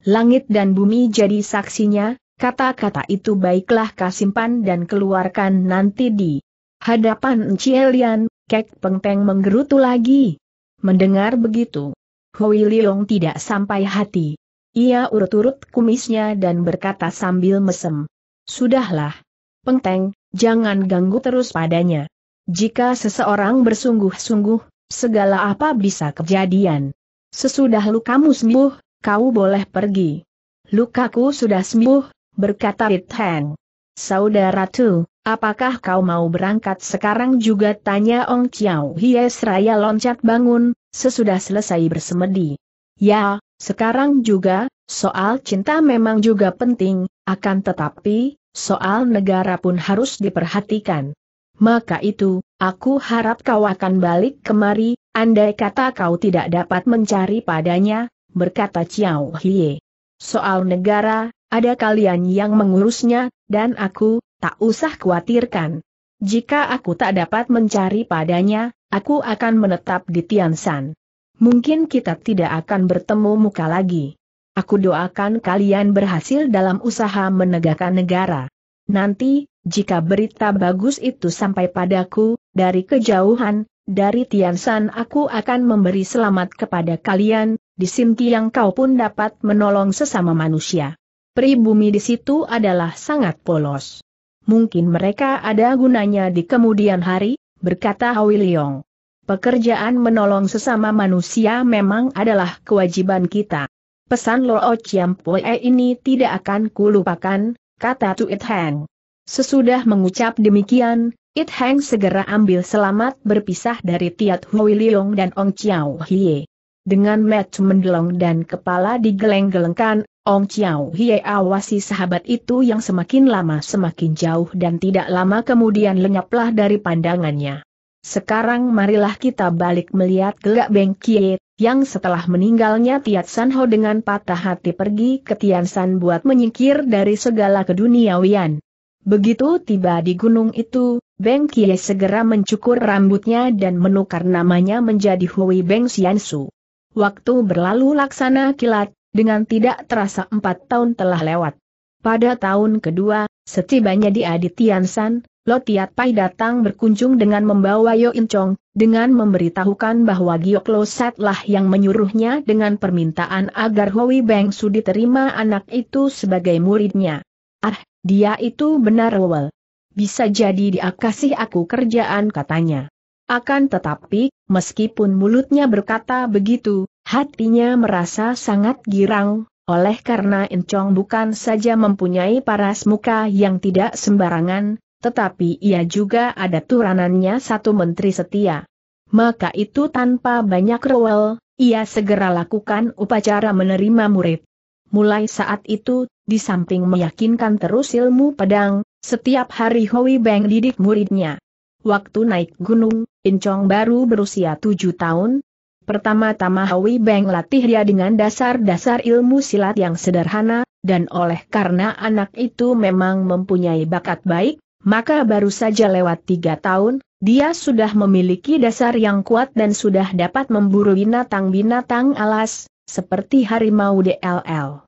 Langit dan bumi jadi saksinya, kata-kata itu baiklah kasimpan dan keluarkan nanti di hadapan Cielian, Kek Pengpeng menggerutu lagi. Mendengar begitu, Hui Liong tidak sampai hati. Ia urut-urut kumisnya dan berkata sambil mesem. Sudahlah. Pengteng, jangan ganggu terus padanya. Jika seseorang bersungguh-sungguh, segala apa bisa kejadian. Sesudah lukamu sembuh, kau boleh pergi. Lukaku sudah sembuh, berkata It Saudara Tu, apakah kau mau berangkat sekarang juga tanya Ong Chiao Hies Raya loncat bangun, sesudah selesai bersemedi. Ya, sekarang juga, soal cinta memang juga penting, akan tetapi, soal negara pun harus diperhatikan. Maka itu, aku harap kau akan balik kemari, andai kata kau tidak dapat mencari padanya, berkata Chiao Hie. Soal negara, ada kalian yang mengurusnya, dan aku, tak usah khawatirkan. Jika aku tak dapat mencari padanya, aku akan menetap di Tiansan. Mungkin kita tidak akan bertemu muka lagi. Aku doakan kalian berhasil dalam usaha menegakkan negara. Nanti, jika berita bagus itu sampai padaku, dari kejauhan, dari Tiansan aku akan memberi selamat kepada kalian, di yang kau pun dapat menolong sesama manusia. Pribumi di situ adalah sangat polos. Mungkin mereka ada gunanya di kemudian hari, berkata Hawiliong. Pekerjaan menolong sesama manusia memang adalah kewajiban kita. Pesan Lo Chiam ini tidak akan kulupakan, kata It Hang. Sesudah mengucap demikian, It Hang segera ambil selamat berpisah dari Tiat Hui Liong dan Ong Chiao Hie. Dengan match mendelong dan kepala digeleng-gelengkan, Ong Chiao Hie awasi sahabat itu yang semakin lama semakin jauh dan tidak lama kemudian lenyaplah dari pandangannya. Sekarang marilah kita balik melihat Gelak Beng Kie, yang setelah meninggalnya Tiat Ho dengan patah hati pergi ke Tian San buat menyingkir dari segala keduniawian. Begitu tiba di gunung itu, Beng Kie segera mencukur rambutnya dan menukar namanya menjadi Hui Beng Xiansu. Waktu berlalu laksana kilat, dengan tidak terasa empat tahun telah lewat. Pada tahun kedua, setibanya di San, Lo Tiat Pai datang berkunjung dengan membawa Yo In Chong, dengan memberitahukan bahwa Giok Lo Sat lah yang menyuruhnya dengan permintaan agar Hui Beng Su diterima anak itu sebagai muridnya. Ah, dia itu benar Wawel. Bisa jadi dia kasih aku kerjaan katanya. Akan tetapi, meskipun mulutnya berkata begitu, hatinya merasa sangat girang, oleh karena Encong bukan saja mempunyai paras muka yang tidak sembarangan, tetapi ia juga ada turanannya satu menteri setia. Maka itu tanpa banyak rewel, ia segera lakukan upacara menerima murid. Mulai saat itu, di samping meyakinkan terus ilmu pedang, setiap hari Hoi Beng didik muridnya. Waktu naik gunung, Incong baru berusia tujuh tahun. Pertama-tama Hoi Beng latih dia dengan dasar-dasar ilmu silat yang sederhana, dan oleh karena anak itu memang mempunyai bakat baik, maka baru saja lewat tiga tahun, dia sudah memiliki dasar yang kuat dan sudah dapat memburu binatang-binatang alas, seperti harimau DLL.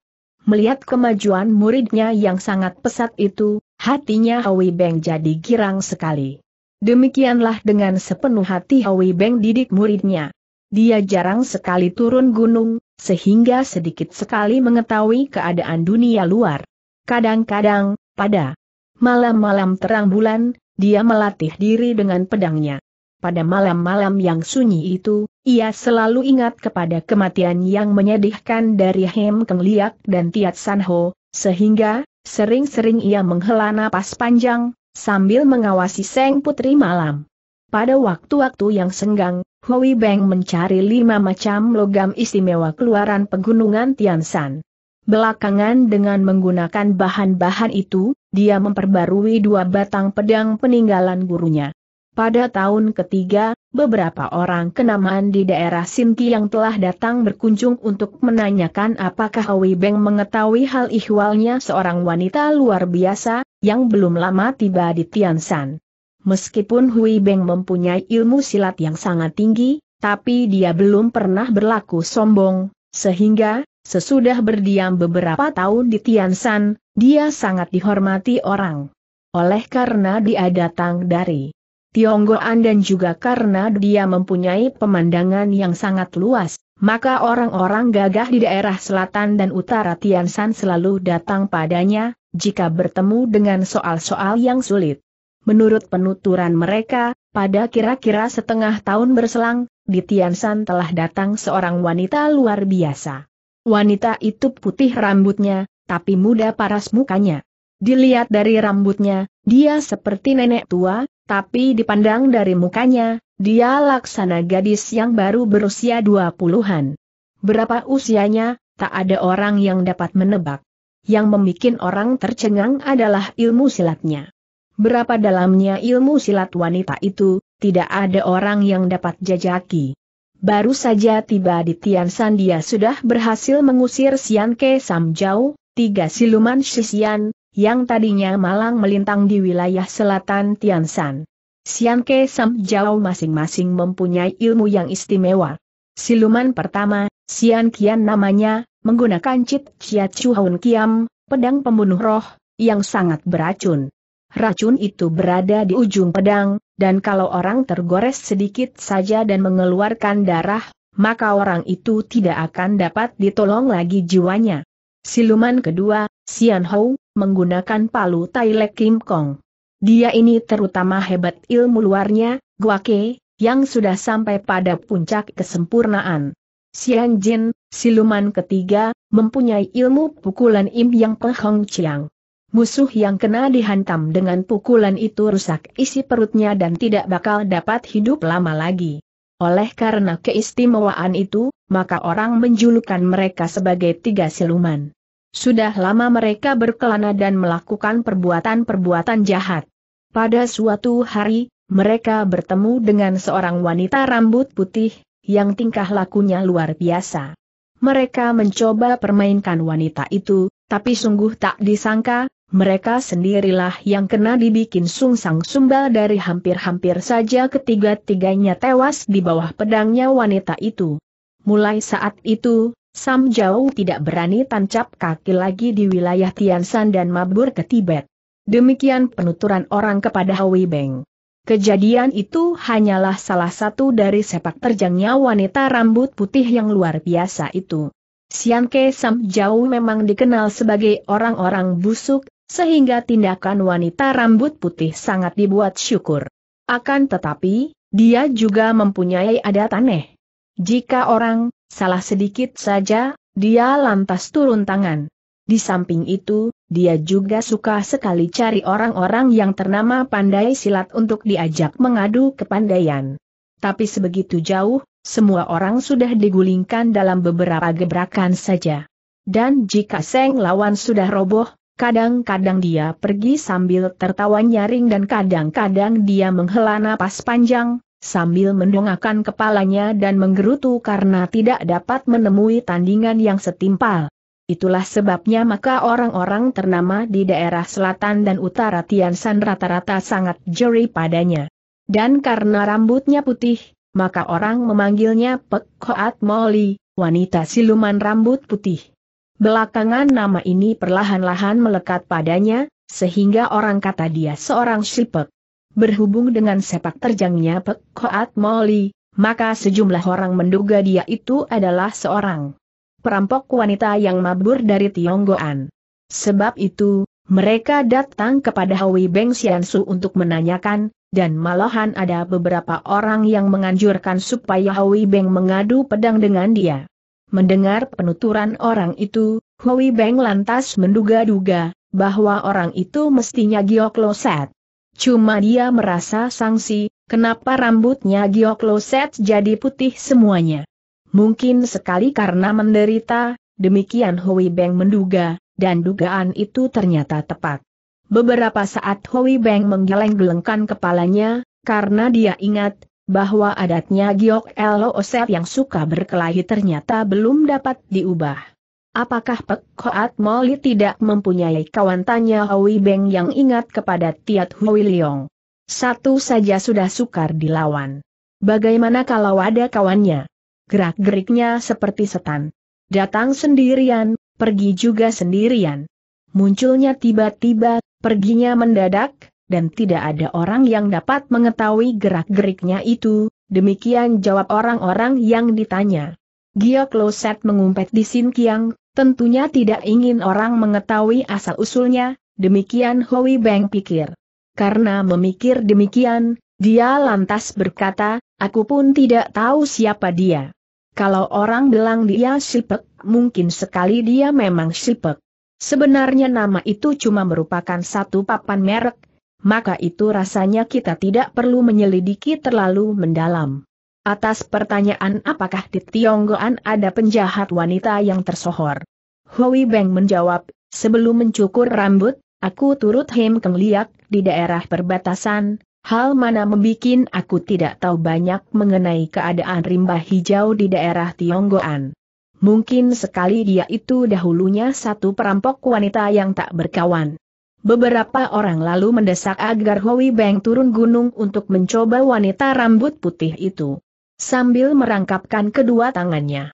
Melihat kemajuan muridnya yang sangat pesat itu, hatinya Hawi Beng jadi girang sekali. Demikianlah dengan sepenuh hati Hawi Beng didik muridnya. Dia jarang sekali turun gunung, sehingga sedikit sekali mengetahui keadaan dunia luar. Kadang-kadang, pada Malam-malam terang bulan, dia melatih diri dengan pedangnya. Pada malam-malam yang sunyi itu, ia selalu ingat kepada kematian yang menyedihkan dari Hem Keng Liak dan Tiat San Ho, sehingga, sering-sering ia menghela napas panjang, sambil mengawasi Seng Putri Malam. Pada waktu-waktu yang senggang, Hui Beng mencari lima macam logam istimewa keluaran pegunungan Tian Tiansan. Belakangan dengan menggunakan bahan-bahan itu, dia memperbarui dua batang pedang peninggalan gurunya. Pada tahun ketiga, beberapa orang kenamaan di daerah Sinki yang telah datang berkunjung untuk menanyakan apakah Hui Beng mengetahui hal ihwalnya seorang wanita luar biasa, yang belum lama tiba di Tiansan. Meskipun Hui Beng mempunyai ilmu silat yang sangat tinggi, tapi dia belum pernah berlaku sombong, sehingga Sesudah berdiam beberapa tahun di Tiansan, dia sangat dihormati orang. Oleh karena dia datang dari Tionggoan dan juga karena dia mempunyai pemandangan yang sangat luas, maka orang-orang gagah di daerah selatan dan utara Tiansan selalu datang padanya, jika bertemu dengan soal-soal yang sulit. Menurut penuturan mereka, pada kira-kira setengah tahun berselang, di Tiansan telah datang seorang wanita luar biasa. Wanita itu putih rambutnya, tapi muda paras mukanya. Dilihat dari rambutnya, dia seperti nenek tua, tapi dipandang dari mukanya, dia laksana gadis yang baru berusia dua puluhan. Berapa usianya, tak ada orang yang dapat menebak. Yang membuat orang tercengang adalah ilmu silatnya. Berapa dalamnya ilmu silat wanita itu, tidak ada orang yang dapat jajaki. Baru saja tiba di Tian San dia sudah berhasil mengusir Sian Ke Sam tiga siluman Shishian, yang tadinya malang melintang di wilayah selatan Tian San. Sian Ke Sam masing-masing mempunyai ilmu yang istimewa. Siluman pertama, Sian Kian namanya, menggunakan Cit Chia Chu Kiam, pedang pembunuh roh, yang sangat beracun. Racun itu berada di ujung pedang, dan kalau orang tergores sedikit saja dan mengeluarkan darah, maka orang itu tidak akan dapat ditolong lagi jiwanya. Siluman kedua, Xian Hou, menggunakan palu Tai Kim Kong. Dia ini terutama hebat ilmu luarnya, Guake, yang sudah sampai pada puncak kesempurnaan. Xian Jin, siluman ketiga, mempunyai ilmu pukulan Im Yang Pehong Chiang. Musuh yang kena dihantam dengan pukulan itu rusak isi perutnya dan tidak bakal dapat hidup lama lagi. Oleh karena keistimewaan itu, maka orang menjulukan mereka sebagai tiga siluman. Sudah lama mereka berkelana dan melakukan perbuatan-perbuatan jahat. Pada suatu hari, mereka bertemu dengan seorang wanita rambut putih, yang tingkah lakunya luar biasa. Mereka mencoba permainkan wanita itu, tapi sungguh tak disangka, mereka sendirilah yang kena dibikin sungsang sumbal dari hampir-hampir saja ketiga-tiganya tewas di bawah pedangnya wanita itu. Mulai saat itu, Sam Jauh tidak berani tancap kaki lagi di wilayah Tiansan dan Mabur ke Tibet. Demikian penuturan orang kepada Wei Beng. Kejadian itu hanyalah salah satu dari sepak terjangnya wanita rambut putih yang luar biasa itu. Ke Sam Jauh memang dikenal sebagai orang-orang busuk sehingga tindakan wanita rambut putih sangat dibuat syukur. Akan tetapi, dia juga mempunyai adat aneh. Jika orang salah sedikit saja, dia lantas turun tangan. Di samping itu, dia juga suka sekali cari orang-orang yang ternama pandai silat untuk diajak mengadu kepandaian. Tapi sebegitu jauh, semua orang sudah digulingkan dalam beberapa gebrakan saja. Dan jika Seng Lawan sudah roboh, Kadang-kadang dia pergi sambil tertawa nyaring dan kadang-kadang dia menghela napas panjang, sambil mendongakkan kepalanya dan menggerutu karena tidak dapat menemui tandingan yang setimpal. Itulah sebabnya maka orang-orang ternama di daerah selatan dan utara Tiansan rata-rata sangat jeri padanya. Dan karena rambutnya putih, maka orang memanggilnya Pek Moli, wanita siluman rambut putih. Belakangan nama ini perlahan-lahan melekat padanya, sehingga orang kata dia seorang sipek. Berhubung dengan sepak terjangnya Pek Koat Moli, maka sejumlah orang menduga dia itu adalah seorang perampok wanita yang mabur dari Tionggoan. Sebab itu, mereka datang kepada Hui Beng Xiansu untuk menanyakan, dan malahan ada beberapa orang yang menganjurkan supaya Hui Beng mengadu pedang dengan dia. Mendengar penuturan orang itu, Hui Beng lantas menduga-duga, bahwa orang itu mestinya Giok Cuma dia merasa sangsi, kenapa rambutnya Giok jadi putih semuanya. Mungkin sekali karena menderita, demikian Hui Beng menduga, dan dugaan itu ternyata tepat. Beberapa saat Hui Beng menggeleng-gelengkan kepalanya, karena dia ingat, bahwa adatnya Giok Elo Osep yang suka berkelahi ternyata belum dapat diubah. Apakah Pek Koat Moli tidak mempunyai kawan tanya Hui Beng yang ingat kepada Tiat Hui Leong? Satu saja sudah sukar dilawan. Bagaimana kalau ada kawannya? Gerak-geriknya seperti setan. Datang sendirian, pergi juga sendirian. Munculnya tiba-tiba, perginya mendadak, dan tidak ada orang yang dapat mengetahui gerak-geriknya itu, demikian jawab orang-orang yang ditanya. Gio Kloset mengumpet di Sin Kiang, tentunya tidak ingin orang mengetahui asal-usulnya, demikian Howie Beng pikir. Karena memikir demikian, dia lantas berkata, aku pun tidak tahu siapa dia. Kalau orang bilang dia Sipek, mungkin sekali dia memang Sipek. Sebenarnya nama itu cuma merupakan satu papan merek, maka itu rasanya kita tidak perlu menyelidiki terlalu mendalam. Atas pertanyaan apakah di Tionggoan ada penjahat wanita yang tersohor? Hui Beng menjawab, sebelum mencukur rambut, aku turut Hem Keng Liak di daerah perbatasan, hal mana membuat aku tidak tahu banyak mengenai keadaan rimba hijau di daerah Tionggoan. Mungkin sekali dia itu dahulunya satu perampok wanita yang tak berkawan. Beberapa orang lalu mendesak agar Hoi Beng turun gunung untuk mencoba wanita rambut putih itu. Sambil merangkapkan kedua tangannya.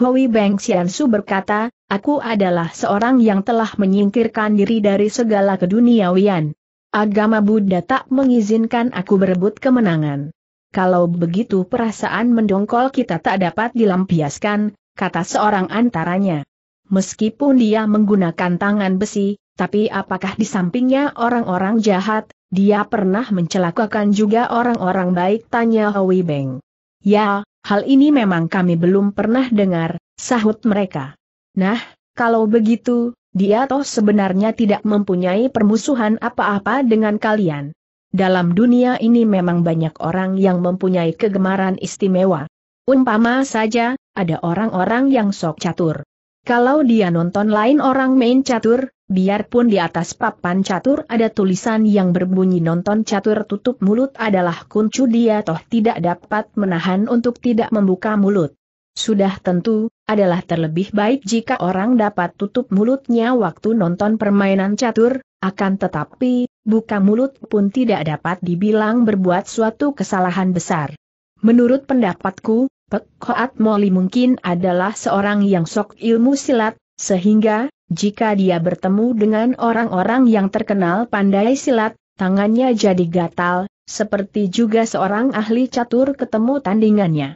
Hoi Beng Xiansu berkata, aku adalah seorang yang telah menyingkirkan diri dari segala keduniawian. Agama Buddha tak mengizinkan aku berebut kemenangan. Kalau begitu perasaan mendongkol kita tak dapat dilampiaskan, kata seorang antaranya. Meskipun dia menggunakan tangan besi, tapi apakah di sampingnya orang-orang jahat, dia pernah mencelakakan juga orang-orang baik tanya Hui Beng. Ya, hal ini memang kami belum pernah dengar, sahut mereka. Nah, kalau begitu, dia toh sebenarnya tidak mempunyai permusuhan apa-apa dengan kalian. Dalam dunia ini memang banyak orang yang mempunyai kegemaran istimewa. Umpama saja, ada orang-orang yang sok catur. Kalau dia nonton lain orang main catur, Biarpun di atas papan catur ada tulisan yang berbunyi nonton catur tutup mulut adalah kuncu dia toh tidak dapat menahan untuk tidak membuka mulut. Sudah tentu, adalah terlebih baik jika orang dapat tutup mulutnya waktu nonton permainan catur, akan tetapi, buka mulut pun tidak dapat dibilang berbuat suatu kesalahan besar. Menurut pendapatku, Pek Koat Moli mungkin adalah seorang yang sok ilmu silat, sehingga, jika dia bertemu dengan orang-orang yang terkenal pandai silat, tangannya jadi gatal, seperti juga seorang ahli catur ketemu tandingannya.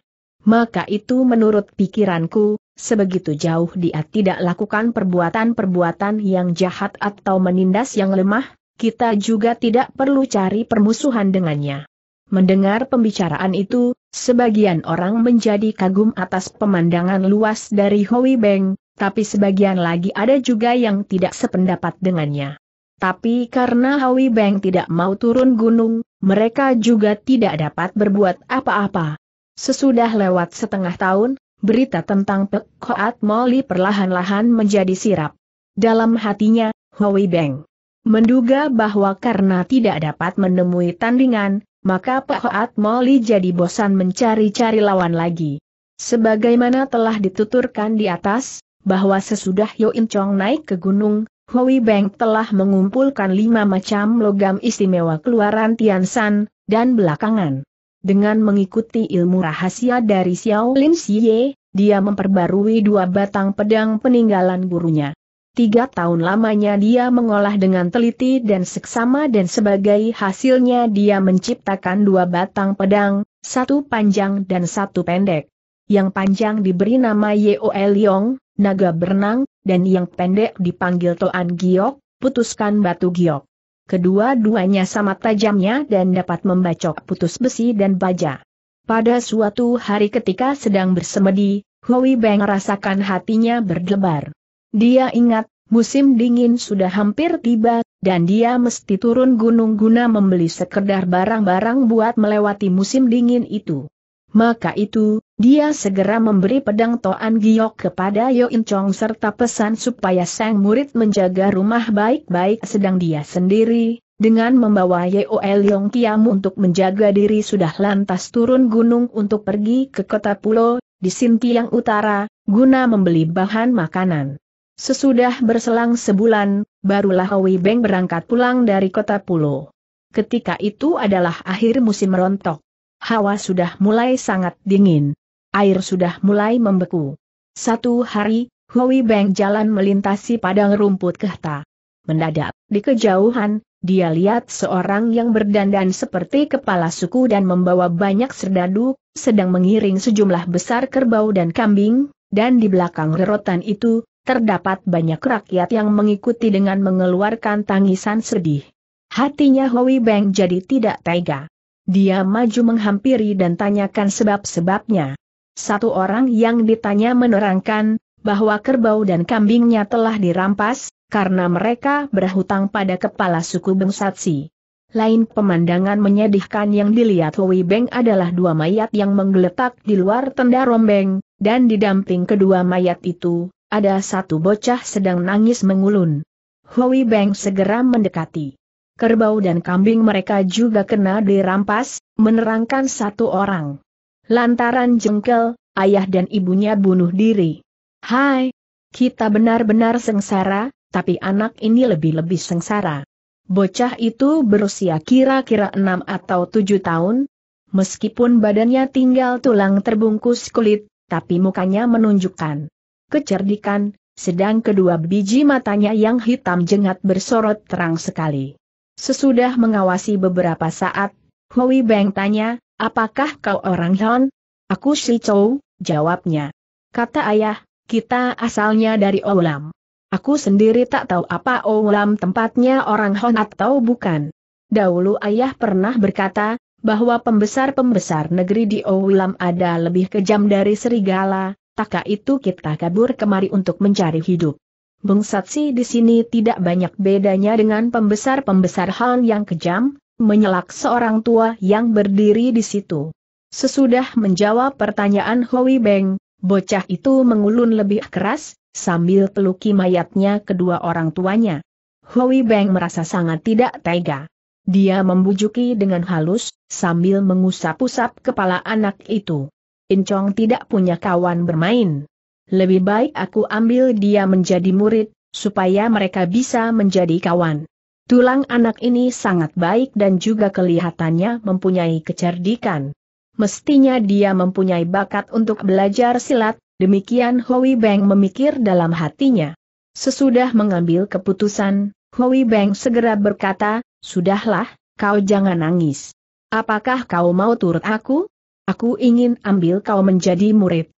Maka itu menurut pikiranku, sebegitu jauh dia tidak lakukan perbuatan-perbuatan yang jahat atau menindas yang lemah, kita juga tidak perlu cari permusuhan dengannya. Mendengar pembicaraan itu, sebagian orang menjadi kagum atas pemandangan luas dari Hui Beng, tapi sebagian lagi ada juga yang tidak sependapat dengannya. Tapi karena Hawi Beng tidak mau turun gunung, mereka juga tidak dapat berbuat apa-apa. Sesudah lewat setengah tahun, berita tentang Pekoat Molly Moli perlahan-lahan menjadi sirap. Dalam hatinya, Hawi Beng menduga bahwa karena tidak dapat menemui tandingan, maka Pekoat Molly Moli jadi bosan mencari-cari lawan lagi. Sebagaimana telah dituturkan di atas, bahwa sesudah Yo In Chong naik ke gunung, Hui Beng telah mengumpulkan lima macam logam istimewa keluaran Tian San. dan belakangan. Dengan mengikuti ilmu rahasia dari Xiao Lin Xie, dia memperbarui dua batang pedang peninggalan gurunya. Tiga tahun lamanya dia mengolah dengan teliti dan seksama dan sebagai hasilnya dia menciptakan dua batang pedang, satu panjang dan satu pendek. Yang panjang diberi nama Yeo Eliong, naga berenang, dan yang pendek dipanggil Toan Giok, putuskan batu giok. Kedua-duanya sama tajamnya dan dapat membacok putus besi dan baja. Pada suatu hari ketika sedang bersemedi, Hui Beng rasakan hatinya berdebar. Dia ingat, musim dingin sudah hampir tiba, dan dia mesti turun gunung guna membeli sekedar barang-barang buat melewati musim dingin itu. Maka itu, dia segera memberi pedang Toan Giok kepada Yo In Chong serta pesan supaya sang murid menjaga rumah baik-baik sedang dia sendiri, dengan membawa El Yong Kiam untuk menjaga diri sudah lantas turun gunung untuk pergi ke kota Pulau, di Sintiang Utara, guna membeli bahan makanan. Sesudah berselang sebulan, barulah Hui Beng berangkat pulang dari kota Pulau. Ketika itu adalah akhir musim rontok hawa sudah mulai sangat dingin. Air sudah mulai membeku. Satu hari, Hui Beng jalan melintasi padang rumput kehta. Mendadak, di kejauhan, dia lihat seorang yang berdandan seperti kepala suku dan membawa banyak serdadu, sedang mengiring sejumlah besar kerbau dan kambing, dan di belakang rerotan itu, terdapat banyak rakyat yang mengikuti dengan mengeluarkan tangisan sedih. Hatinya Hui Beng jadi tidak tega. Dia maju menghampiri dan tanyakan sebab-sebabnya. Satu orang yang ditanya menerangkan, bahwa kerbau dan kambingnya telah dirampas, karena mereka berhutang pada kepala suku Bengsatsi. Lain pemandangan menyedihkan yang dilihat Hui Beng adalah dua mayat yang menggeletak di luar tenda rombeng, dan di damping kedua mayat itu, ada satu bocah sedang nangis mengulun. Hui Beng segera mendekati kerbau dan kambing mereka juga kena dirampas, menerangkan satu orang. Lantaran jengkel, ayah dan ibunya bunuh diri. Hai, kita benar-benar sengsara, tapi anak ini lebih-lebih sengsara. Bocah itu berusia kira-kira enam atau tujuh tahun, meskipun badannya tinggal tulang terbungkus kulit, tapi mukanya menunjukkan kecerdikan, sedang kedua biji matanya yang hitam jengat bersorot terang sekali. Sesudah mengawasi beberapa saat, Hui Beng tanya, apakah kau orang Hon? Aku Shi Chou, jawabnya. Kata ayah, kita asalnya dari Oulam. Aku sendiri tak tahu apa Oulam tempatnya orang Hon atau bukan. Dahulu ayah pernah berkata, bahwa pembesar-pembesar negeri di Oulam ada lebih kejam dari serigala, takkah itu kita kabur kemari untuk mencari hidup. Bengsatsi di sini tidak banyak bedanya dengan pembesar-pembesar hal yang kejam, menyelak seorang tua yang berdiri di situ. Sesudah menjawab pertanyaan Hui Beng, bocah itu mengulun lebih keras, sambil peluki mayatnya kedua orang tuanya. Hui Beng merasa sangat tidak tega. Dia membujuki dengan halus, sambil mengusap-usap kepala anak itu. Incong tidak punya kawan bermain lebih baik aku ambil dia menjadi murid, supaya mereka bisa menjadi kawan. Tulang anak ini sangat baik dan juga kelihatannya mempunyai kecerdikan. Mestinya dia mempunyai bakat untuk belajar silat, demikian Hui Bang memikir dalam hatinya. Sesudah mengambil keputusan, Hui Bang segera berkata, Sudahlah, kau jangan nangis. Apakah kau mau turut aku? Aku ingin ambil kau menjadi murid.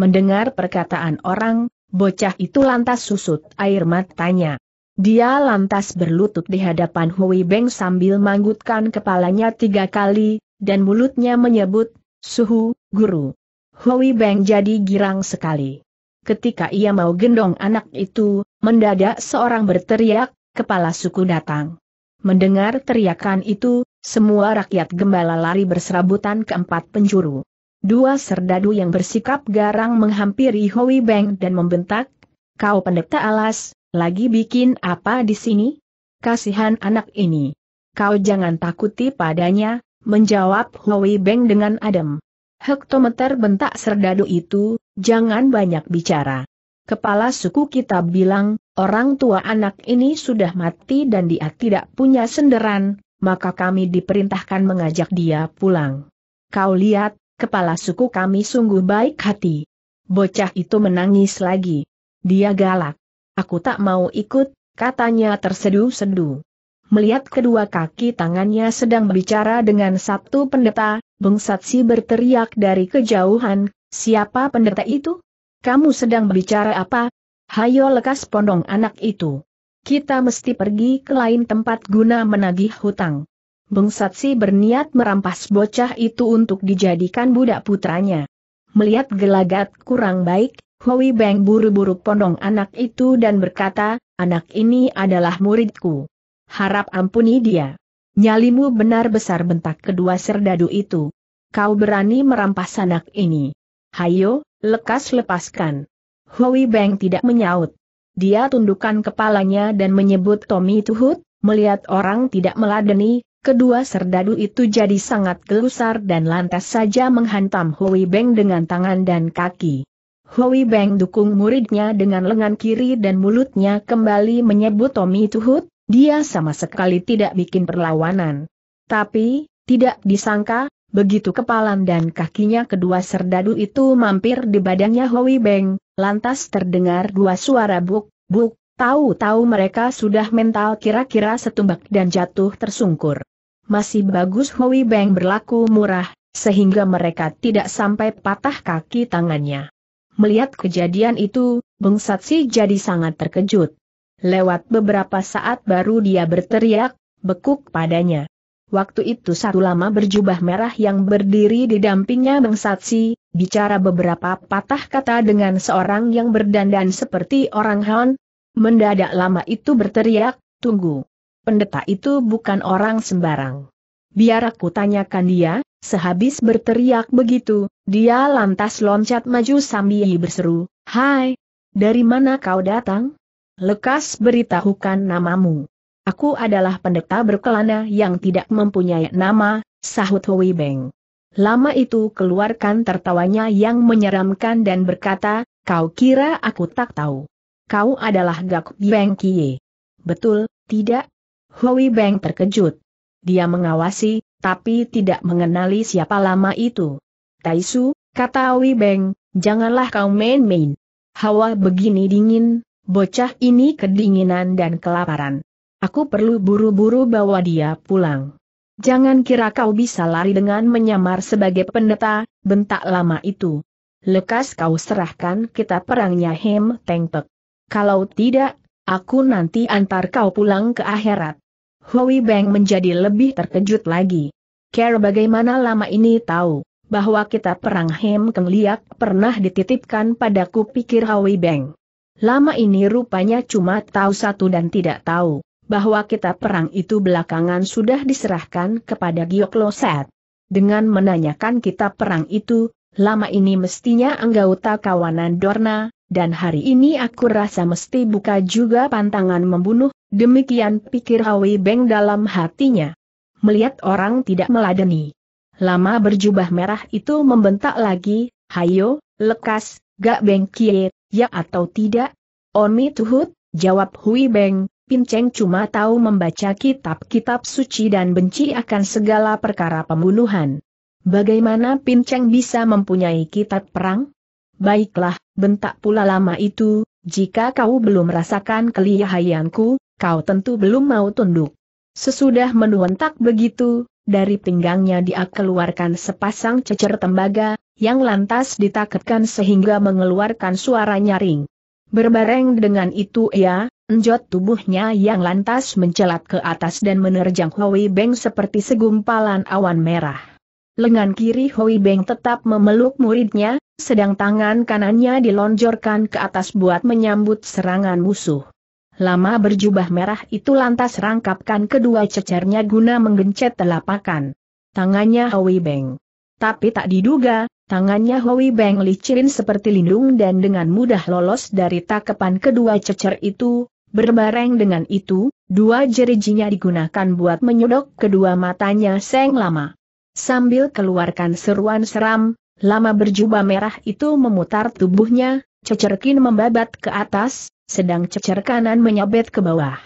Mendengar perkataan orang, bocah itu lantas susut air matanya. Dia lantas berlutut di hadapan Hui Beng sambil manggutkan kepalanya tiga kali, dan mulutnya menyebut, Suhu, Guru. Hui Beng jadi girang sekali. Ketika ia mau gendong anak itu, mendadak seorang berteriak, kepala suku datang. Mendengar teriakan itu, semua rakyat gembala lari berserabutan ke empat penjuru. Dua serdadu yang bersikap garang menghampiri Hui Beng dan membentak, Kau pendeta alas, lagi bikin apa di sini? Kasihan anak ini. Kau jangan takuti padanya, menjawab Hui Beng dengan adem. Hektometer bentak serdadu itu, jangan banyak bicara. Kepala suku kita bilang, orang tua anak ini sudah mati dan dia tidak punya senderan, maka kami diperintahkan mengajak dia pulang. Kau lihat, kepala suku kami sungguh baik hati. Bocah itu menangis lagi. Dia galak. Aku tak mau ikut, katanya terseduh sedu Melihat kedua kaki tangannya sedang berbicara dengan satu pendeta, Satsi berteriak dari kejauhan, siapa pendeta itu? Kamu sedang berbicara apa? Hayo lekas pondong anak itu. Kita mesti pergi ke lain tempat guna menagih hutang. Bengsat sih berniat merampas bocah itu untuk dijadikan budak putranya. Melihat gelagat kurang baik, Hui Beng buru-buru pondong anak itu dan berkata, anak ini adalah muridku. Harap ampuni dia. Nyalimu benar besar bentak kedua serdadu itu. Kau berani merampas anak ini. Hayo, lekas lepaskan. Hui Beng tidak menyaut. Dia tundukkan kepalanya dan menyebut Tommy Tuhut, melihat orang tidak meladeni, Kedua serdadu itu jadi sangat gelusar dan lantas saja menghantam Hui Beng dengan tangan dan kaki. Hui Beng dukung muridnya dengan lengan kiri dan mulutnya kembali menyebut Tommy Tuhut, dia sama sekali tidak bikin perlawanan. Tapi, tidak disangka, begitu kepalan dan kakinya kedua serdadu itu mampir di badannya Hui Beng, lantas terdengar dua suara buk, buk, tahu-tahu mereka sudah mental kira-kira setumbak dan jatuh tersungkur masih bagus Hui Beng berlaku murah, sehingga mereka tidak sampai patah kaki tangannya. Melihat kejadian itu, Beng Satsi jadi sangat terkejut. Lewat beberapa saat baru dia berteriak, bekuk padanya. Waktu itu satu lama berjubah merah yang berdiri di dampingnya Beng Satsi, bicara beberapa patah kata dengan seorang yang berdandan seperti orang Han. Mendadak lama itu berteriak, tunggu pendeta itu bukan orang sembarang. Biar aku tanyakan dia, sehabis berteriak begitu, dia lantas loncat maju sambil berseru, Hai, dari mana kau datang? Lekas beritahukan namamu. Aku adalah pendeta berkelana yang tidak mempunyai nama, sahut Hui Beng. Lama itu keluarkan tertawanya yang menyeramkan dan berkata, kau kira aku tak tahu. Kau adalah Gak Beng Kie. Betul, tidak, Hui Beng terkejut. Dia mengawasi, tapi tidak mengenali siapa lama itu. Taisu, kata Hui Beng, janganlah kau main-main. Hawa begini dingin, bocah ini kedinginan dan kelaparan. Aku perlu buru-buru bawa dia pulang. Jangan kira kau bisa lari dengan menyamar sebagai pendeta, bentak lama itu. Lekas kau serahkan kita perangnya Hem Tengpek. Kalau tidak, aku nanti antar kau pulang ke akhirat. Hui Beng menjadi lebih terkejut lagi. Care bagaimana lama ini tahu, bahwa kita perang Hem Keng Liak pernah dititipkan padaku pikir Hui Beng. Lama ini rupanya cuma tahu satu dan tidak tahu, bahwa kita perang itu belakangan sudah diserahkan kepada Giok Loset. Dengan menanyakan kita perang itu, lama ini mestinya anggota kawanan Dorna, dan hari ini aku rasa mesti buka juga pantangan membunuh Demikian pikir Hawi Beng dalam hatinya. Melihat orang tidak meladeni. Lama berjubah merah itu membentak lagi, Hayo, lekas, gak Beng Kie, ya atau tidak? Oni Tuhut, jawab Hui Beng, Pinceng cuma tahu membaca kitab-kitab suci dan benci akan segala perkara pembunuhan. Bagaimana Pinceng bisa mempunyai kitab perang? Baiklah, bentak pula lama itu, jika kau belum merasakan kelihayanku, kau tentu belum mau tunduk. Sesudah menuhentak begitu, dari pinggangnya dia keluarkan sepasang cecer tembaga, yang lantas ditaketkan sehingga mengeluarkan suara nyaring. Berbareng dengan itu ia, enjot tubuhnya yang lantas mencelat ke atas dan menerjang Hoi Beng seperti segumpalan awan merah. Lengan kiri Hoi Beng tetap memeluk muridnya, sedang tangan kanannya dilonjorkan ke atas buat menyambut serangan musuh lama berjubah merah itu lantas rangkapkan kedua cecernya guna menggencet telapakan. Tangannya Hoi Beng. Tapi tak diduga, tangannya Hoi Beng licin seperti lindung dan dengan mudah lolos dari takapan kedua cecer itu, berbareng dengan itu, dua jerijinya digunakan buat menyodok kedua matanya Seng Lama. Sambil keluarkan seruan seram, lama berjubah merah itu memutar tubuhnya, cecerkin membabat ke atas, sedang cecer kanan menyabet ke bawah.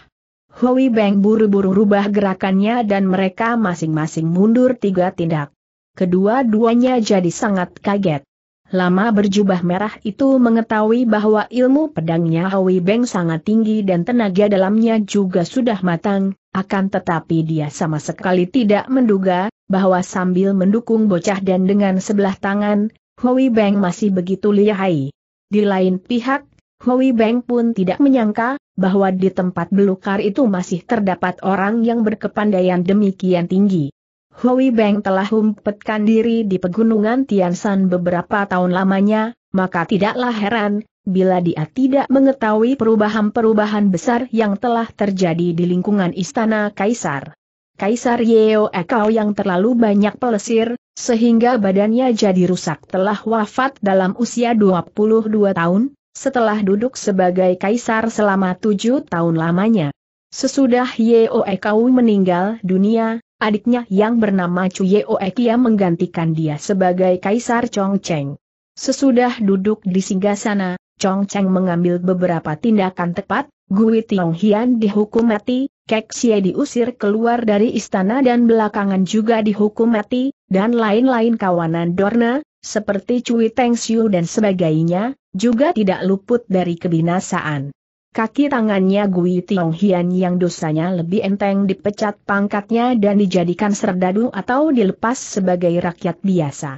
Hui Beng buru-buru rubah gerakannya dan mereka masing-masing mundur tiga tindak. Kedua-duanya jadi sangat kaget. Lama berjubah merah itu mengetahui bahwa ilmu pedangnya Hui Beng sangat tinggi dan tenaga dalamnya juga sudah matang, akan tetapi dia sama sekali tidak menduga, bahwa sambil mendukung bocah dan dengan sebelah tangan, Hui Beng masih begitu lihai. Di lain pihak, Hoi Beng pun tidak menyangka, bahwa di tempat belukar itu masih terdapat orang yang berkepandaian demikian tinggi. Hoi Beng telah humpetkan diri di pegunungan Tiansan beberapa tahun lamanya, maka tidaklah heran, bila dia tidak mengetahui perubahan-perubahan besar yang telah terjadi di lingkungan istana Kaisar. Kaisar Yeo Ekao yang terlalu banyak pelesir, sehingga badannya jadi rusak telah wafat dalam usia 22 tahun, setelah duduk sebagai kaisar selama tujuh tahun lamanya. Sesudah Yeoe Kau meninggal dunia, adiknya yang bernama Chu Yeoe Kia menggantikan dia sebagai kaisar Chongcheng. Sesudah duduk di singgasana, Chongcheng mengambil beberapa tindakan tepat, Gui Hian dihukum mati, Kek Xie diusir keluar dari istana dan belakangan juga dihukum mati, dan lain-lain kawanan Dorna, seperti Cui Teng Siu dan sebagainya, juga tidak luput dari kebinasaan. Kaki tangannya Gui Tiong Hian yang dosanya lebih enteng dipecat pangkatnya dan dijadikan serdadu atau dilepas sebagai rakyat biasa.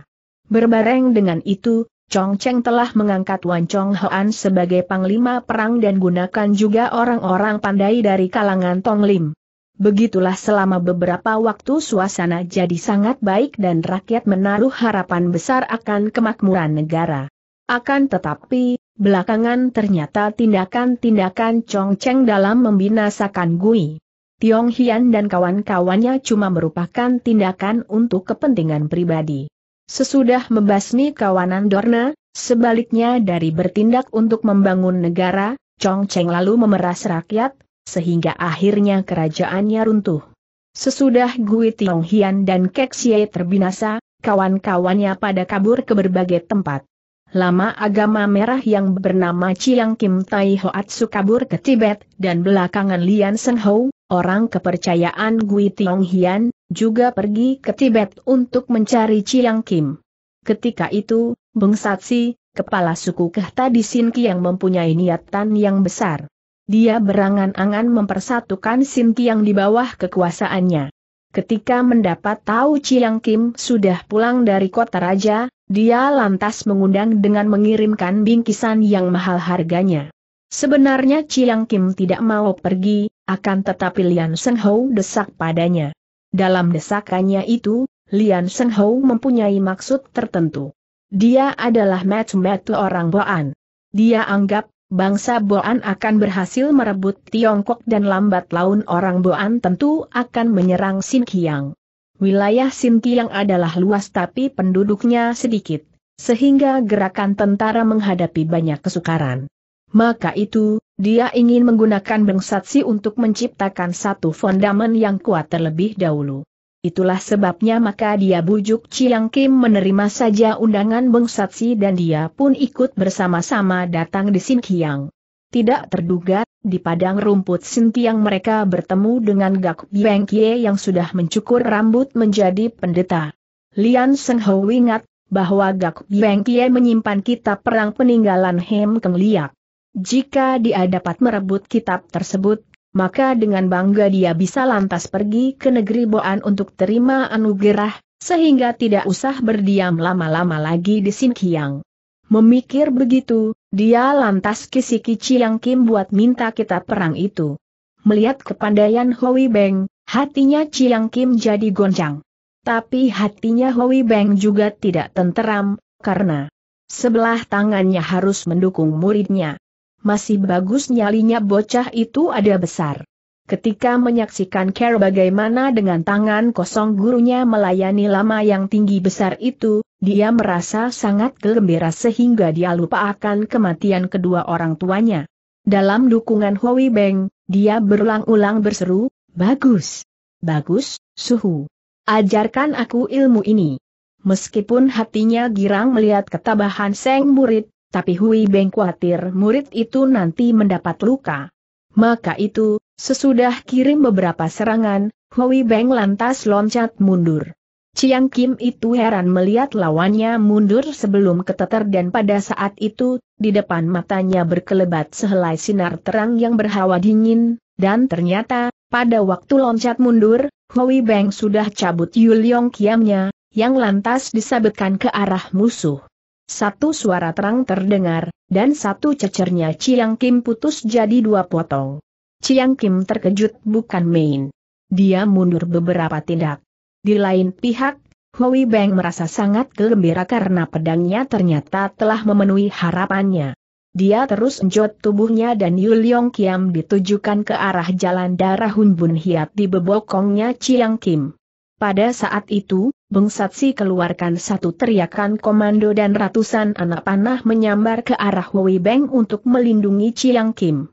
Berbareng dengan itu, Chong Cheng telah mengangkat Wan Chong Hoan sebagai panglima perang dan gunakan juga orang-orang pandai dari kalangan Tong Lim. Begitulah selama beberapa waktu suasana jadi sangat baik dan rakyat menaruh harapan besar akan kemakmuran negara. Akan tetapi, belakangan ternyata tindakan-tindakan Chong Cheng dalam membinasakan Gui. Tiong Hian dan kawan-kawannya cuma merupakan tindakan untuk kepentingan pribadi. Sesudah membasmi kawanan Dorna, sebaliknya dari bertindak untuk membangun negara, Chong Cheng lalu memeras rakyat, sehingga akhirnya kerajaannya runtuh. Sesudah Gui Tiong Hian dan Kek Xie terbinasa, kawan-kawannya pada kabur ke berbagai tempat. Lama agama merah yang bernama Chiang Kim Tai Hoatsu kabur ke Tibet, dan belakangan Lian Sen Ho, orang kepercayaan Gui Tiong Hian, juga pergi ke Tibet untuk mencari Chiang Kim. Ketika itu, Beng Satsi, kepala suku Kehta di Sin yang mempunyai niatan yang besar. Dia berangan-angan mempersatukan Sin yang di bawah kekuasaannya. Ketika mendapat tahu Chiang Kim sudah pulang dari kota raja, dia lantas mengundang dengan mengirimkan bingkisan yang mahal harganya. Sebenarnya Chiang Kim tidak mau pergi, akan tetapi Lian Seng Hou desak padanya. Dalam desakannya itu, Lian Seng Hou mempunyai maksud tertentu. Dia adalah metu-metu orang Boan. Dia anggap, bangsa Boan akan berhasil merebut Tiongkok dan lambat laun orang Boan tentu akan menyerang Xinjiang. Wilayah Sinkiang adalah luas tapi penduduknya sedikit, sehingga gerakan tentara menghadapi banyak kesukaran. Maka itu, dia ingin menggunakan Bengsatsi untuk menciptakan satu fondamen yang kuat terlebih dahulu. Itulah sebabnya maka dia bujuk Chiang Kim menerima saja undangan Bengsatsi dan dia pun ikut bersama-sama datang di Sinkiang tidak terduga, di padang rumput Sintiang mereka bertemu dengan Gak Beng Kie yang sudah mencukur rambut menjadi pendeta. Lian Seng Ho ingat, bahwa Gak Beng Kie menyimpan kitab perang peninggalan Hem Keng Liak. Jika dia dapat merebut kitab tersebut, maka dengan bangga dia bisa lantas pergi ke negeri Boan untuk terima anugerah, sehingga tidak usah berdiam lama-lama lagi di Sinkiang. Memikir begitu, dia lantas kisi-kici yang Kim buat minta kita perang itu. Melihat kepandaian Hui Beng, hatinya Chiang Kim jadi goncang. Tapi hatinya Hui Beng juga tidak tenteram, karena sebelah tangannya harus mendukung muridnya. Masih bagus nyalinya bocah itu ada besar. Ketika menyaksikan Care bagaimana dengan tangan kosong gurunya melayani lama yang tinggi besar itu, dia merasa sangat gembira sehingga dia lupa akan kematian kedua orang tuanya. Dalam dukungan Hui Beng, dia berulang-ulang berseru, Bagus! Bagus, Suhu! Ajarkan aku ilmu ini. Meskipun hatinya girang melihat ketabahan Seng murid, tapi Hui Beng khawatir murid itu nanti mendapat luka. Maka itu, sesudah kirim beberapa serangan, Hui Beng lantas loncat mundur. Chiang Kim itu heran melihat lawannya mundur sebelum keteter dan pada saat itu, di depan matanya berkelebat sehelai sinar terang yang berhawa dingin, dan ternyata, pada waktu loncat mundur, Hui Beng sudah cabut Yul Yong Kiamnya, yang lantas disabetkan ke arah musuh. Satu suara terang terdengar, dan satu cecernya Chiang Kim putus jadi dua potong. Chiang Kim terkejut bukan main. Dia mundur beberapa tindak. Di lain pihak, Hui Beng merasa sangat gembira karena pedangnya ternyata telah memenuhi harapannya. Dia terus enjot tubuhnya dan Yul Yong Kiam ditujukan ke arah jalan darah Hun Bun Hiat di bebokongnya Chiang Kim. Pada saat itu, Beng Satsi keluarkan satu teriakan komando dan ratusan anak panah menyambar ke arah Hui Beng untuk melindungi Chiang Kim.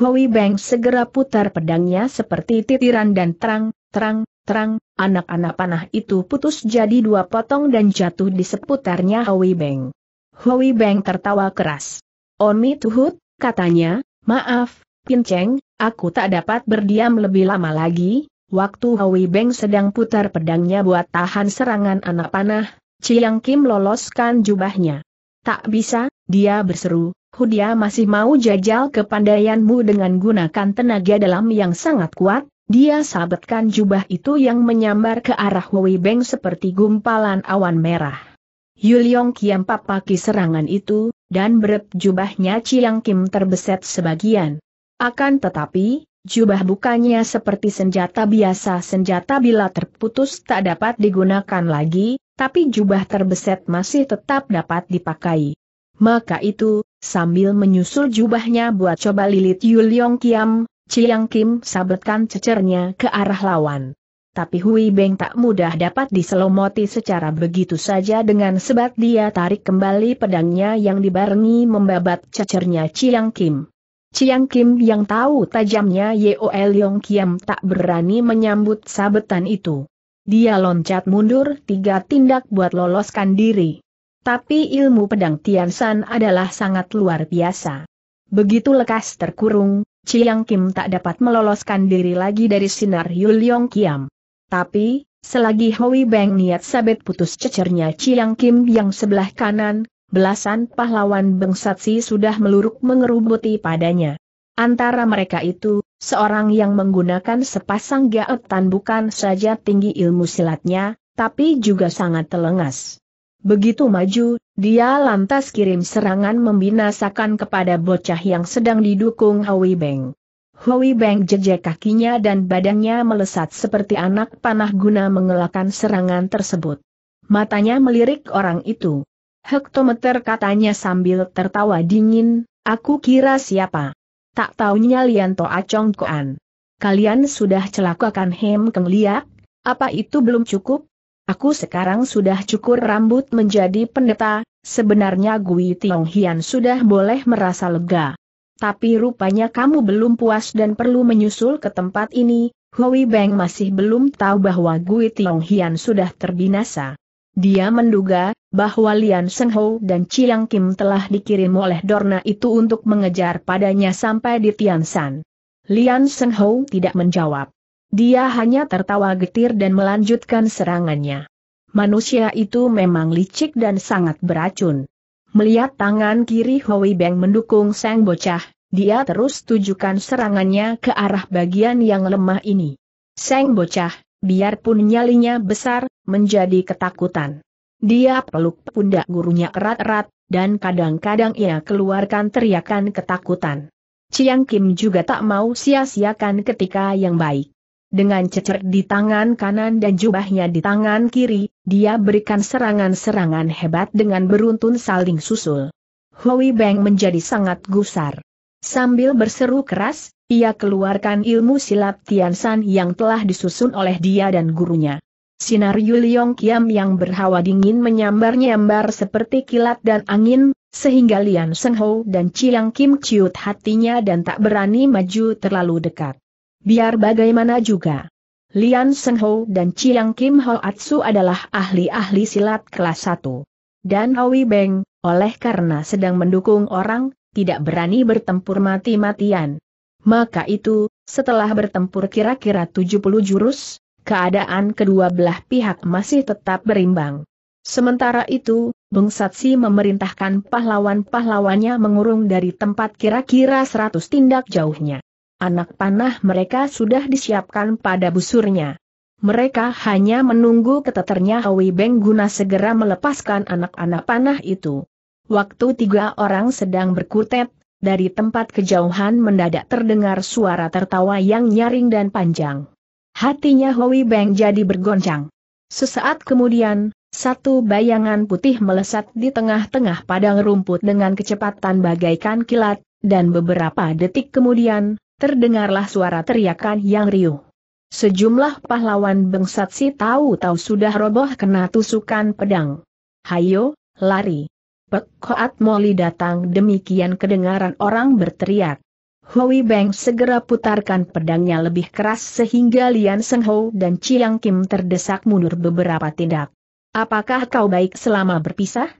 Hui Beng segera putar pedangnya seperti titiran dan terang, terang, terang, Anak-anak panah itu putus jadi dua potong dan jatuh di seputarnya Hui Beng. Hui Beng tertawa keras. Omi Tuhut, katanya, maaf, Pinceng, aku tak dapat berdiam lebih lama lagi, waktu Hui Beng sedang putar pedangnya buat tahan serangan anak panah, Chiang Kim loloskan jubahnya. Tak bisa, dia berseru, Hudia masih mau jajal kepandaianmu dengan gunakan tenaga dalam yang sangat kuat, dia sabetkan jubah itu yang menyambar ke arah Wei Beng seperti gumpalan awan merah. Yuliong Kiam papaki serangan itu, dan berat jubahnya Chiang Kim terbeset sebagian. Akan tetapi, jubah bukannya seperti senjata biasa senjata bila terputus tak dapat digunakan lagi, tapi jubah terbeset masih tetap dapat dipakai. Maka itu, sambil menyusul jubahnya buat coba lilit Yuliong Kiam, Chiang Kim sabetkan cecernya ke arah lawan. Tapi Hui Beng tak mudah dapat diselomoti secara begitu saja dengan sebab dia tarik kembali pedangnya yang dibarengi membabat cecernya Chiang Kim. Chiang Kim yang tahu tajamnya Yeol Yong Kiam tak berani menyambut sabetan itu. Dia loncat mundur tiga tindak buat loloskan diri. Tapi ilmu pedang Tiansan adalah sangat luar biasa. Begitu lekas terkurung, Chiang Kim tak dapat meloloskan diri lagi dari sinar Yuliong Kiam. Tapi, selagi Hui Bang niat sabit putus cecernya Chiang Kim yang sebelah kanan, belasan pahlawan Bengsatsi sudah meluruk mengerubuti padanya. Antara mereka itu, seorang yang menggunakan sepasang gaetan bukan saja tinggi ilmu silatnya, tapi juga sangat telengas. Begitu maju, dia lantas kirim serangan membinasakan kepada bocah yang sedang didukung Hui Beng. Hui Beng jejak kakinya dan badannya melesat seperti anak panah guna mengelakkan serangan tersebut. Matanya melirik orang itu. Hektometer katanya sambil tertawa dingin, aku kira siapa. Tak taunya Lianto Acong Koan. Kalian sudah celakakan Hem Keng Liak, apa itu belum cukup? Aku sekarang sudah cukur rambut menjadi pendeta, sebenarnya Gui Tiong Hian sudah boleh merasa lega. Tapi rupanya kamu belum puas dan perlu menyusul ke tempat ini, Hui Beng masih belum tahu bahwa Gui Tiong Hian sudah terbinasa. Dia menduga, bahwa Lian Seng Ho dan Chiang Kim telah dikirim oleh Dorna itu untuk mengejar padanya sampai di Tian San. Lian Seng Ho tidak menjawab. Dia hanya tertawa getir dan melanjutkan serangannya. Manusia itu memang licik dan sangat beracun. Melihat tangan kiri Hui Beng mendukung sang bocah, dia terus tujukan serangannya ke arah bagian yang lemah ini. Sang bocah, biarpun nyalinya besar, menjadi ketakutan. Dia peluk pundak gurunya erat-erat, dan kadang-kadang ia keluarkan teriakan ketakutan. Chiang Kim juga tak mau sia-siakan ketika yang baik. Dengan cecer di tangan kanan dan jubahnya di tangan kiri, dia berikan serangan-serangan hebat dengan beruntun saling susul. Hui Beng menjadi sangat gusar. Sambil berseru keras, ia keluarkan ilmu silat Tiansan yang telah disusun oleh dia dan gurunya. Sinar Yuliong Kiam yang berhawa dingin menyambar-nyambar seperti kilat dan angin, sehingga Lian Seng Ho dan Chiang Kim ciut hatinya dan tak berani maju terlalu dekat. Biar bagaimana juga. Lian Seng Ho dan Chiang Kim Hoatsu adalah ahli-ahli silat kelas 1. Dan Hawi Beng, oleh karena sedang mendukung orang, tidak berani bertempur mati-matian. Maka itu, setelah bertempur kira-kira 70 jurus, keadaan kedua belah pihak masih tetap berimbang. Sementara itu, Beng Satsi memerintahkan pahlawan-pahlawannya mengurung dari tempat kira-kira 100 tindak jauhnya anak panah mereka sudah disiapkan pada busurnya. Mereka hanya menunggu keteternya Hui Beng guna segera melepaskan anak-anak panah itu. Waktu tiga orang sedang berkutet, dari tempat kejauhan mendadak terdengar suara tertawa yang nyaring dan panjang. Hatinya Hui Beng jadi bergoncang. Sesaat kemudian, satu bayangan putih melesat di tengah-tengah padang rumput dengan kecepatan bagaikan kilat, dan beberapa detik kemudian, terdengarlah suara teriakan yang riuh. Sejumlah pahlawan bengsat si tahu-tahu sudah roboh kena tusukan pedang. Hayo, lari. Pekoat Moli datang demikian kedengaran orang berteriak. Hui Beng segera putarkan pedangnya lebih keras sehingga Lian Seng Ho dan Chiang Kim terdesak mundur beberapa tindak. Apakah kau baik selama berpisah?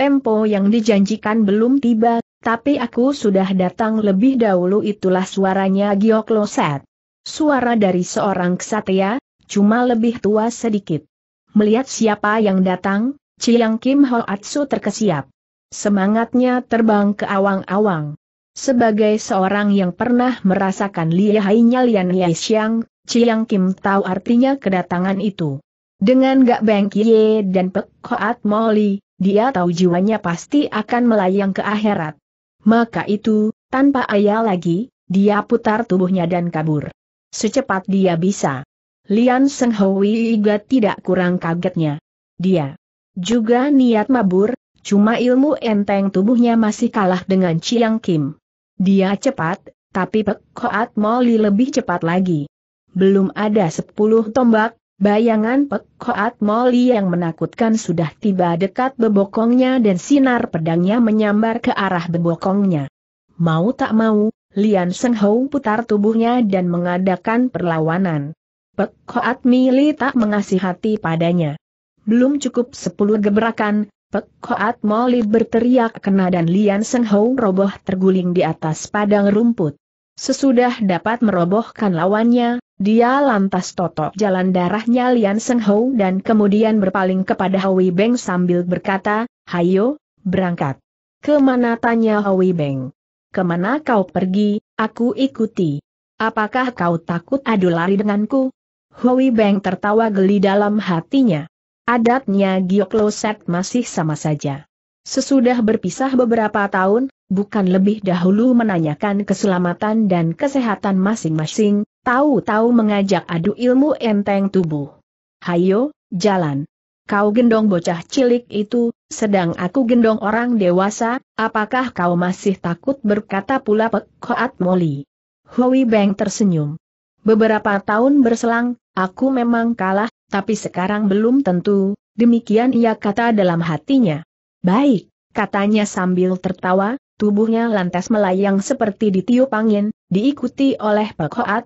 Tempo yang dijanjikan belum tiba, tapi aku sudah datang lebih dahulu itulah suaranya Giok Loset. Suara dari seorang ksatria, cuma lebih tua sedikit. Melihat siapa yang datang, Chiang Kim Atsu terkesiap. Semangatnya terbang ke awang-awang. Sebagai seorang yang pernah merasakan lihainya Lian Yai Xiang, Chiang Kim tahu artinya kedatangan itu. Dengan Gak Beng Kie dan Pek Hoat Moli, dia tahu jiwanya pasti akan melayang ke akhirat. Maka itu, tanpa ayah lagi, dia putar tubuhnya dan kabur. Secepat dia bisa. Lian Seng Hui juga tidak kurang kagetnya. Dia juga niat mabur, cuma ilmu enteng tubuhnya masih kalah dengan Chiang Kim. Dia cepat, tapi Pek Koat Moli lebih cepat lagi. Belum ada sepuluh tombak, Bayangan pekoat Molly yang menakutkan sudah tiba dekat bebokongnya dan sinar pedangnya menyambar ke arah bebokongnya. Mau tak mau, Lian Seng Hou putar tubuhnya dan mengadakan perlawanan. Pekoat Mili tak mengasihati padanya. Belum cukup sepuluh gebrakan, pekoat Molly berteriak kena dan Lian Seng Hou roboh terguling di atas padang rumput. Sesudah dapat merobohkan lawannya, dia lantas totok jalan darahnya Lian Seng Hou dan kemudian berpaling kepada Hui Beng sambil berkata, Hayo, berangkat. Kemana tanya Hui Beng? Kemana kau pergi, aku ikuti. Apakah kau takut adu lari denganku? Hui Beng tertawa geli dalam hatinya. Adatnya Giokloset masih sama saja. Sesudah berpisah beberapa tahun, bukan lebih dahulu menanyakan keselamatan dan kesehatan masing-masing, Tahu-tahu mengajak adu ilmu enteng tubuh. Hayo, jalan. Kau gendong bocah cilik itu, sedang aku gendong orang dewasa, apakah kau masih takut berkata pula Pek Koat Moli? Hui Beng tersenyum. Beberapa tahun berselang, aku memang kalah, tapi sekarang belum tentu, demikian ia kata dalam hatinya. Baik, katanya sambil tertawa, Tubuhnya lantas melayang seperti ditiup angin, diikuti oleh Pak Hoat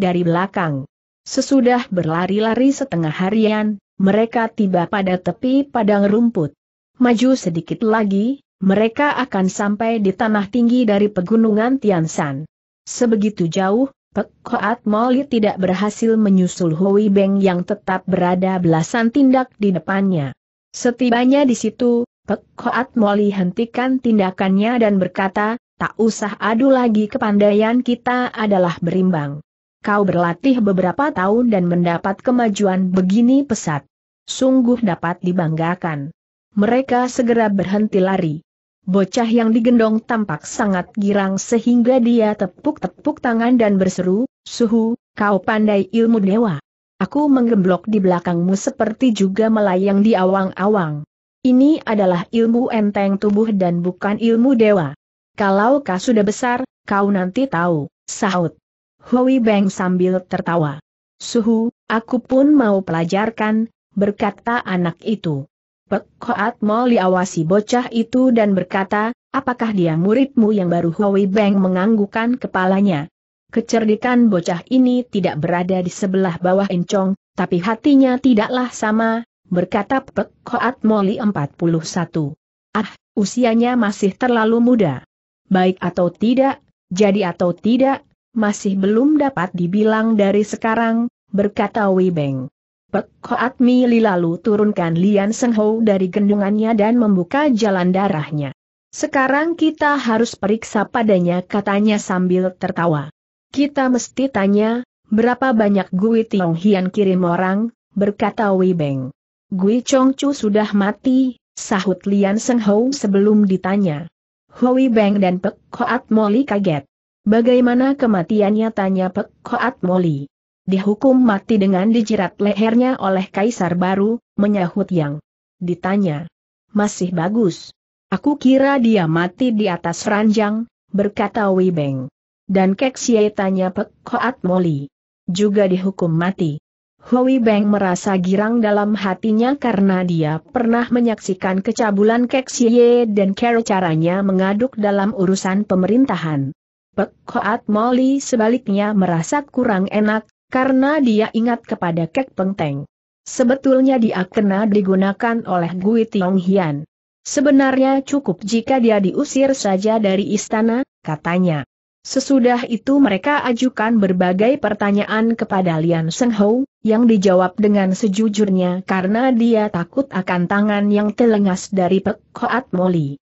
dari belakang. Sesudah berlari-lari setengah harian, mereka tiba pada tepi padang rumput. Maju sedikit lagi, mereka akan sampai di tanah tinggi dari pegunungan Tiansan. Sebegitu jauh, Pek Koat tidak berhasil menyusul Hui Beng yang tetap berada belasan tindak di depannya. Setibanya di situ, Pek Koat Moli hentikan tindakannya dan berkata, tak usah adu lagi kepandaian kita adalah berimbang. Kau berlatih beberapa tahun dan mendapat kemajuan begini pesat. Sungguh dapat dibanggakan. Mereka segera berhenti lari. Bocah yang digendong tampak sangat girang sehingga dia tepuk-tepuk tangan dan berseru, Suhu, kau pandai ilmu dewa. Aku menggemblok di belakangmu seperti juga melayang di awang-awang. Ini adalah ilmu enteng tubuh dan bukan ilmu dewa. Kalau kau sudah besar, kau nanti tahu, sahut. Hui Beng sambil tertawa. Suhu, aku pun mau pelajarkan, berkata anak itu. Pekoat mau diawasi bocah itu dan berkata, apakah dia muridmu yang baru Hui Beng menganggukan kepalanya. Kecerdikan bocah ini tidak berada di sebelah bawah Encong, tapi hatinya tidaklah sama, berkata Pek Koat Moli 41. Ah, usianya masih terlalu muda. Baik atau tidak, jadi atau tidak, masih belum dapat dibilang dari sekarang, berkata Wibeng. Pek Koat Mili lalu turunkan Lian Seng Ho dari gendungannya dan membuka jalan darahnya. Sekarang kita harus periksa padanya katanya sambil tertawa. Kita mesti tanya, berapa banyak Gui Tiong Hian kirim orang, berkata Wibeng. Gui Chu sudah mati, sahut Lian Seng Hou sebelum ditanya. Hui Beng dan Pek Koat Moli kaget. Bagaimana kematiannya tanya Pek Koat Moli. Dihukum mati dengan dijerat lehernya oleh kaisar baru, menyahut yang ditanya. Masih bagus. Aku kira dia mati di atas ranjang, berkata Wei Beng. Dan Kek Xie tanya Pek Koat Moli. Juga dihukum mati. Hui Beng merasa girang dalam hatinya karena dia pernah menyaksikan kecabulan Kek Xie dan cara caranya mengaduk dalam urusan pemerintahan. Pek Khoat Moli sebaliknya merasa kurang enak, karena dia ingat kepada Kek Pengteng. Sebetulnya dia kena digunakan oleh Gui Tiong Hian. Sebenarnya cukup jika dia diusir saja dari istana, katanya. Sesudah itu mereka ajukan berbagai pertanyaan kepada Lian Seng Ho, yang dijawab dengan sejujurnya karena dia takut akan tangan yang telengas dari Pek Hoat Moli.